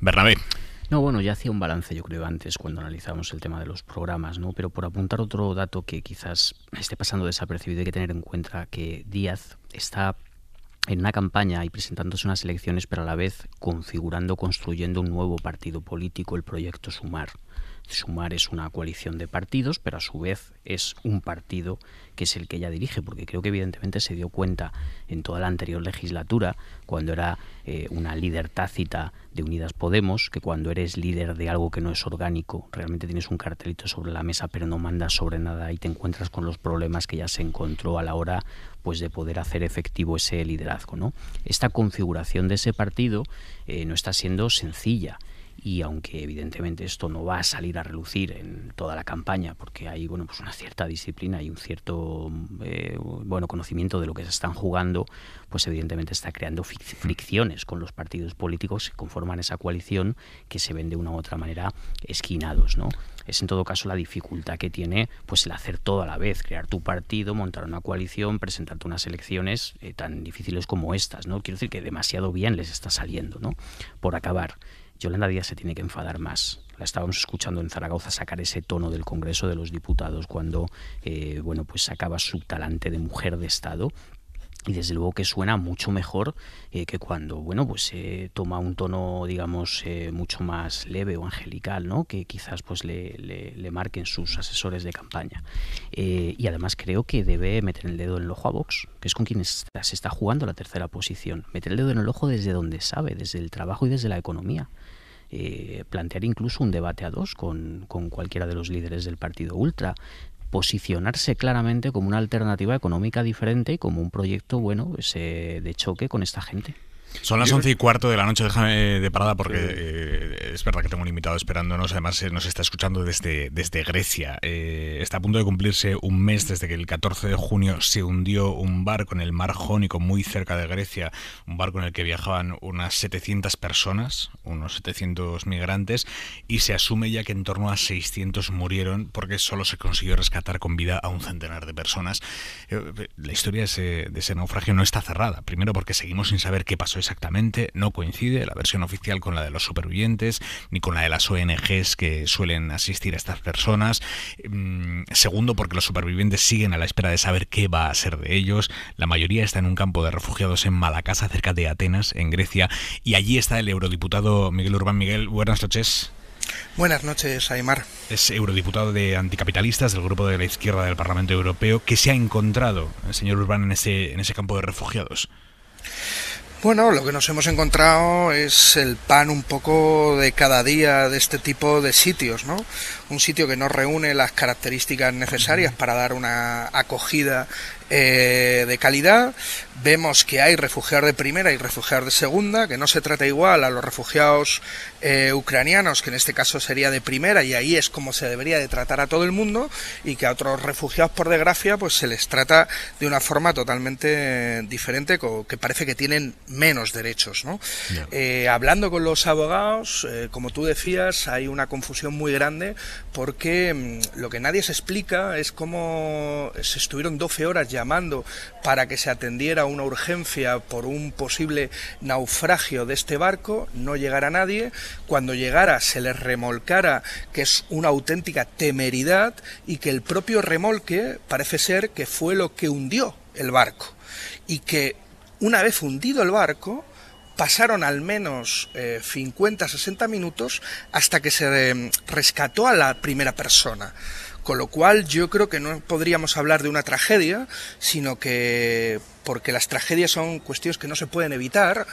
Bernabé. No, bueno, ya hacía un balance, yo creo, antes cuando analizamos el tema de los programas, ¿no? Pero por apuntar otro dato que quizás esté pasando desapercibido, hay que tener en cuenta que Díaz está en una campaña y presentándose unas elecciones, pero a la vez configurando, construyendo un nuevo partido político, el proyecto Sumar. Sumar es una coalición de partidos, pero a su vez es un partido que es el que ella dirige, porque creo que evidentemente se dio cuenta en toda la anterior legislatura, cuando era eh, una líder tácita de Unidas Podemos, que cuando eres líder de algo que no es orgánico, realmente tienes un cartelito sobre la mesa, pero no mandas sobre nada y te encuentras con los problemas que ya se encontró a la hora pues de poder hacer efectivo ese liderazgo. ¿no? Esta configuración de ese partido eh, no está siendo sencilla y aunque evidentemente esto no va a salir a relucir en toda la campaña porque hay bueno pues una cierta disciplina y un cierto eh, bueno conocimiento de lo que se están jugando pues evidentemente está creando fricciones con los partidos políticos que conforman esa coalición que se ven de una u otra manera esquinados no es en todo caso la dificultad que tiene pues el hacer todo a la vez, crear tu partido, montar una coalición, presentarte unas elecciones eh, tan difíciles como estas, ¿no? Quiero decir que demasiado bien les está saliendo, ¿no? Por acabar, Yolanda Díaz se tiene que enfadar más. La estábamos escuchando en Zaragoza sacar ese tono del Congreso de los Diputados cuando eh, bueno, pues sacaba su talante de mujer de Estado y desde luego que suena mucho mejor eh, que cuando bueno pues toma un tono digamos eh, mucho más leve o angelical no que quizás pues le, marquen sus asesores de campaña y además creo que debe meter el dedo en el ojo a Vox que es con quien se está jugando la tercera posición meter el dedo en el ojo desde donde sabe desde el trabajo y desde la economía eh, plantear incluso un debate a dos con, cualquiera de los líderes del partido ultra posicionarse claramente como una alternativa económica diferente y como un proyecto bueno ese pues, eh, de choque con esta gente. Son las once y cuarto de la noche, déjame eh, de parada porque eh, es verdad que tengo un invitado esperándonos, además eh, nos está escuchando desde, desde Grecia. está a punto de cumplirse un mes desde que el 14 de junio se hundió un barco en el mar Jónico, muy cerca de Grecia, un barco en el que viajaban unas 700 personas, unos 700 migrantes, y se asume ya que en torno a 600 murieron porque solo se consiguió rescatar con vida a un centenar de personas. la historia de ese naufragio no está cerrada, primero porque seguimos sin saber qué pasó exactamente, no coincide la versión oficial con la de los supervivientes ni con la de las ONGs que suelen asistir a estas personas. Mm, segundo, porque los supervivientes siguen a la espera de saber qué va a ser de ellos. La mayoría está en un campo de refugiados en Malacasa, cerca de Atenas, en Grecia, y allí está el eurodiputado Miguel Urbán Miguel. Buenas noches. Buenas noches, Aymar. Es eurodiputado de anticapitalistas del grupo de la izquierda del Parlamento Europeo. que se ha encontrado, el señor Urbán, en ese, en ese campo de refugiados? Bueno, lo que nos hemos encontrado es el pan un poco de cada día de este tipo de sitios, ¿no? Un sitio que no reúne las características necesarias para dar una acogida eh, de calidad. Vemos que hay refugiados de primera y refugiados de segunda, que no se trata igual a los refugiados eh, ucranianos, que en este caso sería de primera y ahí es como se debería de tratar a todo el mundo, y que a otros refugiados, por desgracia, pues se les trata de una forma totalmente diferente, que parece que tienen menos derechos. Eh, hablando con los abogados, como tú decías, hay una confusión muy grande porque mm, lo que nadie se explica es cómo se estuvieron 12 horas ya para que se atendiera una urgencia por un posible naufragio de este barco, no llegara nadie, cuando llegara se les remolcara, que es una auténtica temeridad, y que el propio remolque parece ser que fue lo que hundió el barco, y que una vez hundido el barco, pasaron al menos 50, eh, 60 minutos hasta que se eh, rescató a la primera persona. Con lo cual yo creo que no podríamos hablar de una tragedia, sino que porque las tragedias son cuestiones que no se pueden evitar,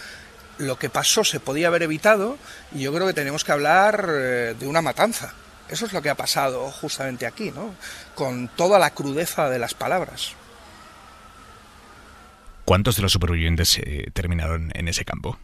lo que pasó se podía haber evitado y yo creo que tenemos que hablar eh, de una matanza. Eso es lo que ha pasado justamente aquí, ¿no? Con toda la crudeza de las palabras. ¿Cuántos de los supervivientes eh, terminaron en ese campo?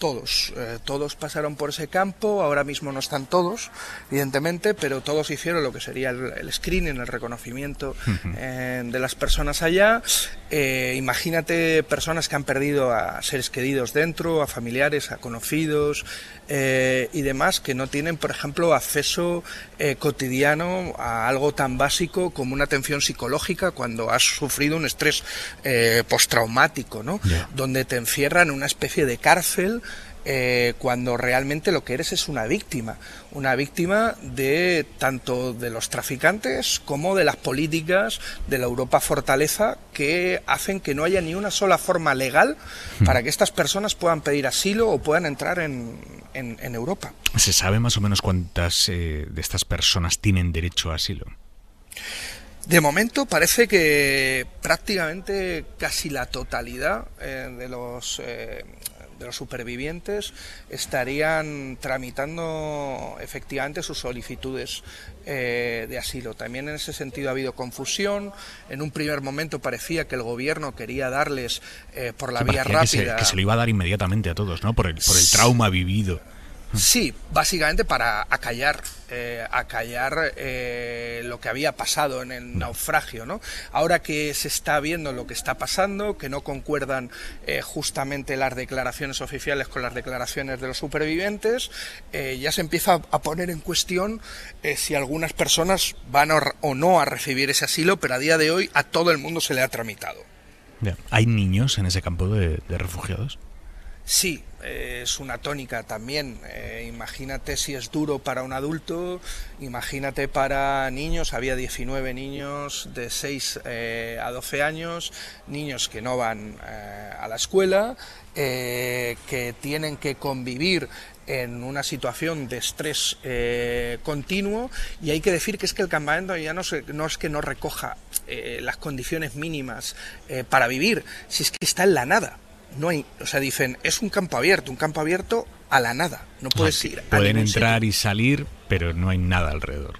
todos, eh, todos pasaron por ese campo, ahora mismo no están todos, evidentemente, pero todos hicieron lo que sería el, screening, el reconocimiento eh, de las personas allá. Eh, imagínate personas que han perdido a seres queridos dentro, a familiares, a conocidos y demás, que no tienen, por ejemplo, acceso cotidiano a algo tan básico como una atención psicológica cuando has sufrido un estrés postraumático, ¿no? Donde te encierran en una especie de cárcel eh, cuando realmente lo que eres es una víctima, una víctima de tanto de los traficantes como de las políticas de la Europa fortaleza que hacen que no haya ni una sola forma legal hmm. para que estas personas puedan pedir asilo o puedan entrar en, en, Europa. ¿Se sabe más o menos cuántas eh, de estas personas tienen derecho a asilo? De momento parece que prácticamente casi la totalidad eh, de los de los supervivientes estarían tramitando efectivamente sus solicitudes eh, de asilo. También en ese sentido ha habido confusión. En un primer momento parecía que el gobierno quería darles eh, por la vía rápida. Que se, que lo iba a dar inmediatamente a todos, ¿no? Por por el trauma vivido. Sí, básicamente para acallar, eh, acallar eh, lo que había pasado en el naufragio, ¿no? Ahora que se está viendo lo que está pasando, que no concuerdan eh, justamente las declaraciones oficiales con las declaraciones de los supervivientes, ya se empieza a poner en cuestión si algunas personas van o no a recibir ese asilo, pero a día de hoy a todo el mundo se le ha tramitado. ¿Hay niños en ese campo de, de refugiados? Sí, eh, es una tónica también. Eh, imagínate si es duro para un adulto, imagínate para niños, había 19 niños de 6 eh, a 12 años, niños que no van a la escuela, que tienen que convivir en una situación de estrés continuo y hay que decir que es que el campamento ya no, no es que no recoja las condiciones mínimas para vivir, si es que está en la nada no hay, o sea, dicen, es un campo abierto, un campo abierto a la nada, no ah, puedes ir. pueden entrar y salir, pero no hay nada alrededor.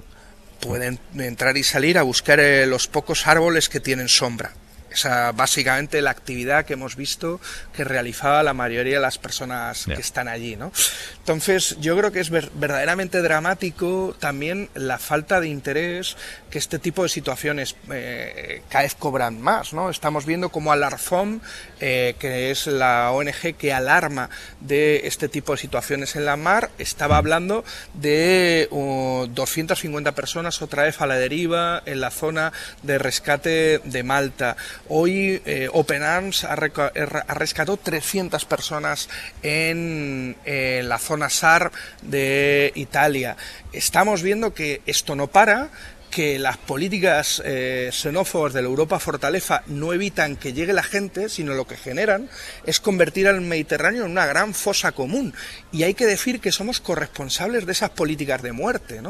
Pueden entrar y salir a buscar eh, los pocos árboles que tienen sombra, esa básicamente la actividad que hemos visto que realizaba la mayoría de las personas que están allí, ¿no? Entonces, yo creo que es verdaderamente dramático también la falta de interés que este tipo de situaciones eh, cada vez cobran más, ¿no? Estamos viendo como Alarfom, eh, que es la ONG que alarma de este tipo de situaciones en la mar, estaba hablando de 250 uh, personas otra vez a la deriva en la zona de rescate de Malta. Hoy eh, Open Arms ha, eh, rescatado 300 personas en eh, la zona SAR de Italia. Estamos viendo que esto no para, que las políticas eh, xenófobas de la Europa fortaleza no evitan que llegue la gente, sino lo que generan es convertir al Mediterráneo en una gran fosa común. Y hay que decir que somos corresponsables de esas políticas de muerte,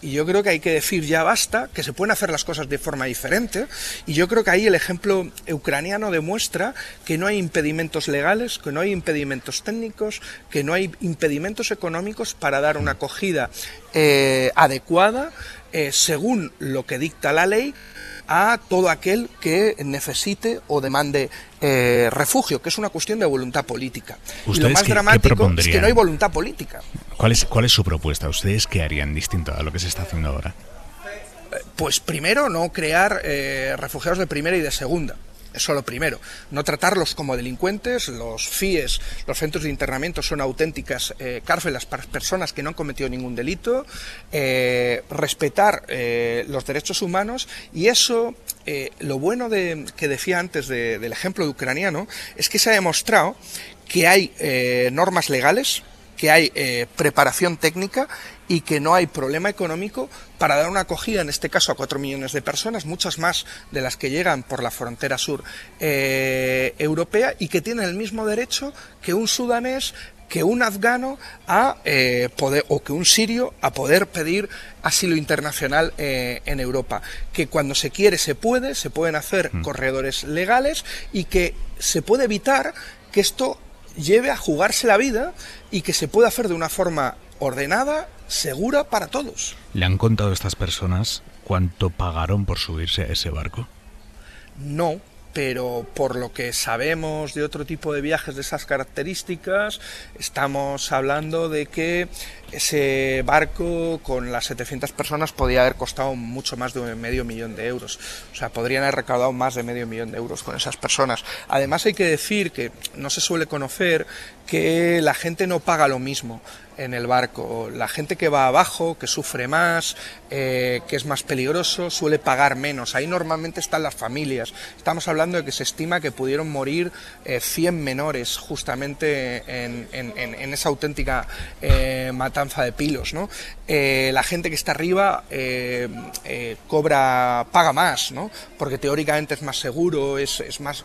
Y yo creo que hay que decir ya basta, que se pueden hacer las cosas de forma diferente. Y yo creo que ahí el ejemplo ucraniano demuestra que no hay impedimentos legales, que no hay impedimentos técnicos, que no hay impedimentos económicos para dar una acogida eh, adecuada eh, según lo que dicta la ley, a todo aquel que necesite o demande eh, refugio, que es una cuestión de voluntad política. lo más dramático es que no hay voluntad política. ¿Cuál es, su propuesta? ¿Ustedes qué harían distinto a lo que se está haciendo ahora? Eh, pues primero, no crear refugiados de primera y de segunda. Eso lo primero. No tratarlos como delincuentes. Los FIES, los centros de internamiento, son auténticas eh, cárceles cárcelas para personas que no han cometido ningún delito. Eh, respetar eh, los derechos humanos. Y eso, lo bueno que decía antes del ejemplo de ucraniano, es que se ha demostrado que hay normas legales que hay preparación técnica y que no hay problema económico para dar una acogida, en este caso a cuatro millones de personas, muchas más de las que llegan por la frontera sur eh, europea y que tienen el mismo derecho que un sudanés que un afgano a eh, poder o que un sirio a poder pedir asilo internacional eh, en Europa que cuando se quiere se puede se pueden hacer mm. corredores legales y que se puede evitar que esto lleve a jugarse la vida y que se pueda hacer de una forma ordenada segura para todos. ¿Le han contado a estas personas cuánto pagaron por subirse a ese barco? No, pero por lo que sabemos de otro tipo de viajes de esas características, estamos hablando de que ese barco con las 700 personas podía haber costado mucho más de medio millón de euros. O sea, podrían haber recaudado más de medio millón de euros con esas personas. Además hay que decir que no se suele conocer que la gente no paga lo mismo en el barco. La gente que va abajo, que sufre más, eh, que es más peligroso, suele pagar menos. Ahí normalmente están las familias. Estamos hablando de que se estima que pudieron morir 100 eh, menores justamente en, esa auténtica eh, matanza de pilos. la gente que está arriba cobra, paga más, porque teóricamente es más seguro, es más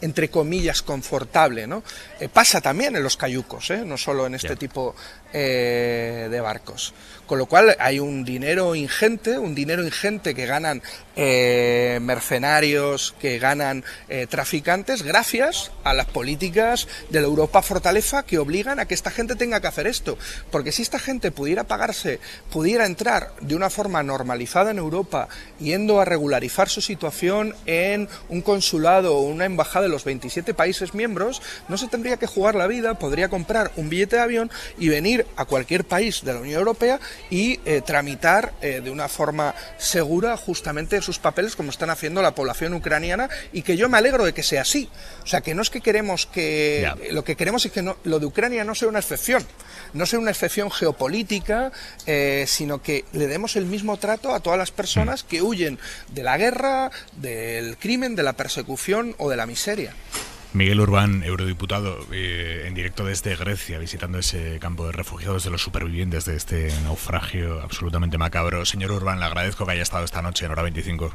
entre comillas, confortable. ¿no? Eh, pasa también en los cayucos, ¿eh? no solo en este tipo eh, de barcos. Con lo cual hay un dinero ingente, un dinero ingente que ganan mercenarios, que ganan traficantes, gracias a las políticas de la Europa Fortaleza que obligan a que esta gente tenga que hacer esto. Porque si esta gente pudiera pagarse, pudiera entrar de una forma normalizada en Europa, yendo a regularizar su situación en un consulado o una embajada los 27 países miembros, no se tendría que jugar la vida, podría comprar un billete de avión y venir a cualquier país de la Unión Europea y eh, tramitar eh, de una forma segura justamente sus papeles como están haciendo la población ucraniana y que yo me alegro de que sea así. O sea, que no es que queremos que... Eh, lo que queremos es que lo de Ucrania no sea una excepción, no sea una excepción geopolítica, sino que le demos el mismo trato a todas las personas mm. que huyen de la guerra, del crimen, de la persecución o de la miseria Miguel Urbán, eurodiputado, eh, en directo desde Grecia, visitando ese campo de refugiados de los supervivientes de este naufragio absolutamente macabro. Señor Urbán, le agradezco que haya estado esta noche en hora 25.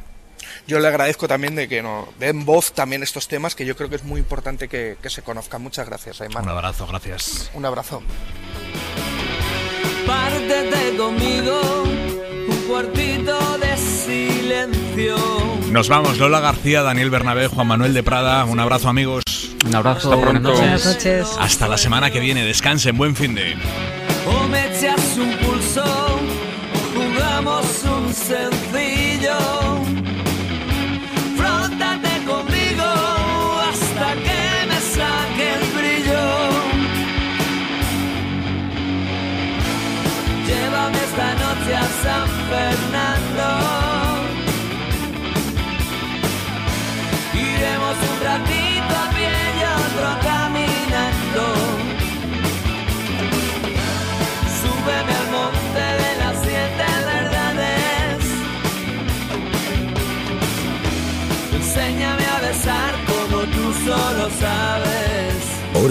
Yo le agradezco también de que nos den voz también estos temas que yo creo que es muy importante que, se conozcan. Muchas gracias, Aymar. Un abrazo, gracias. Un abrazo cuartito de silencio. Nos vamos, Lola García, Daniel Bernabé, Juan Manuel de Prada. Un abrazo, amigos. Un abrazo, Hasta Buenas noches. Hasta la semana que viene. Descansen, buen fin de. jugamos un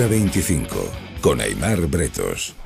25 con Aymar Bretos.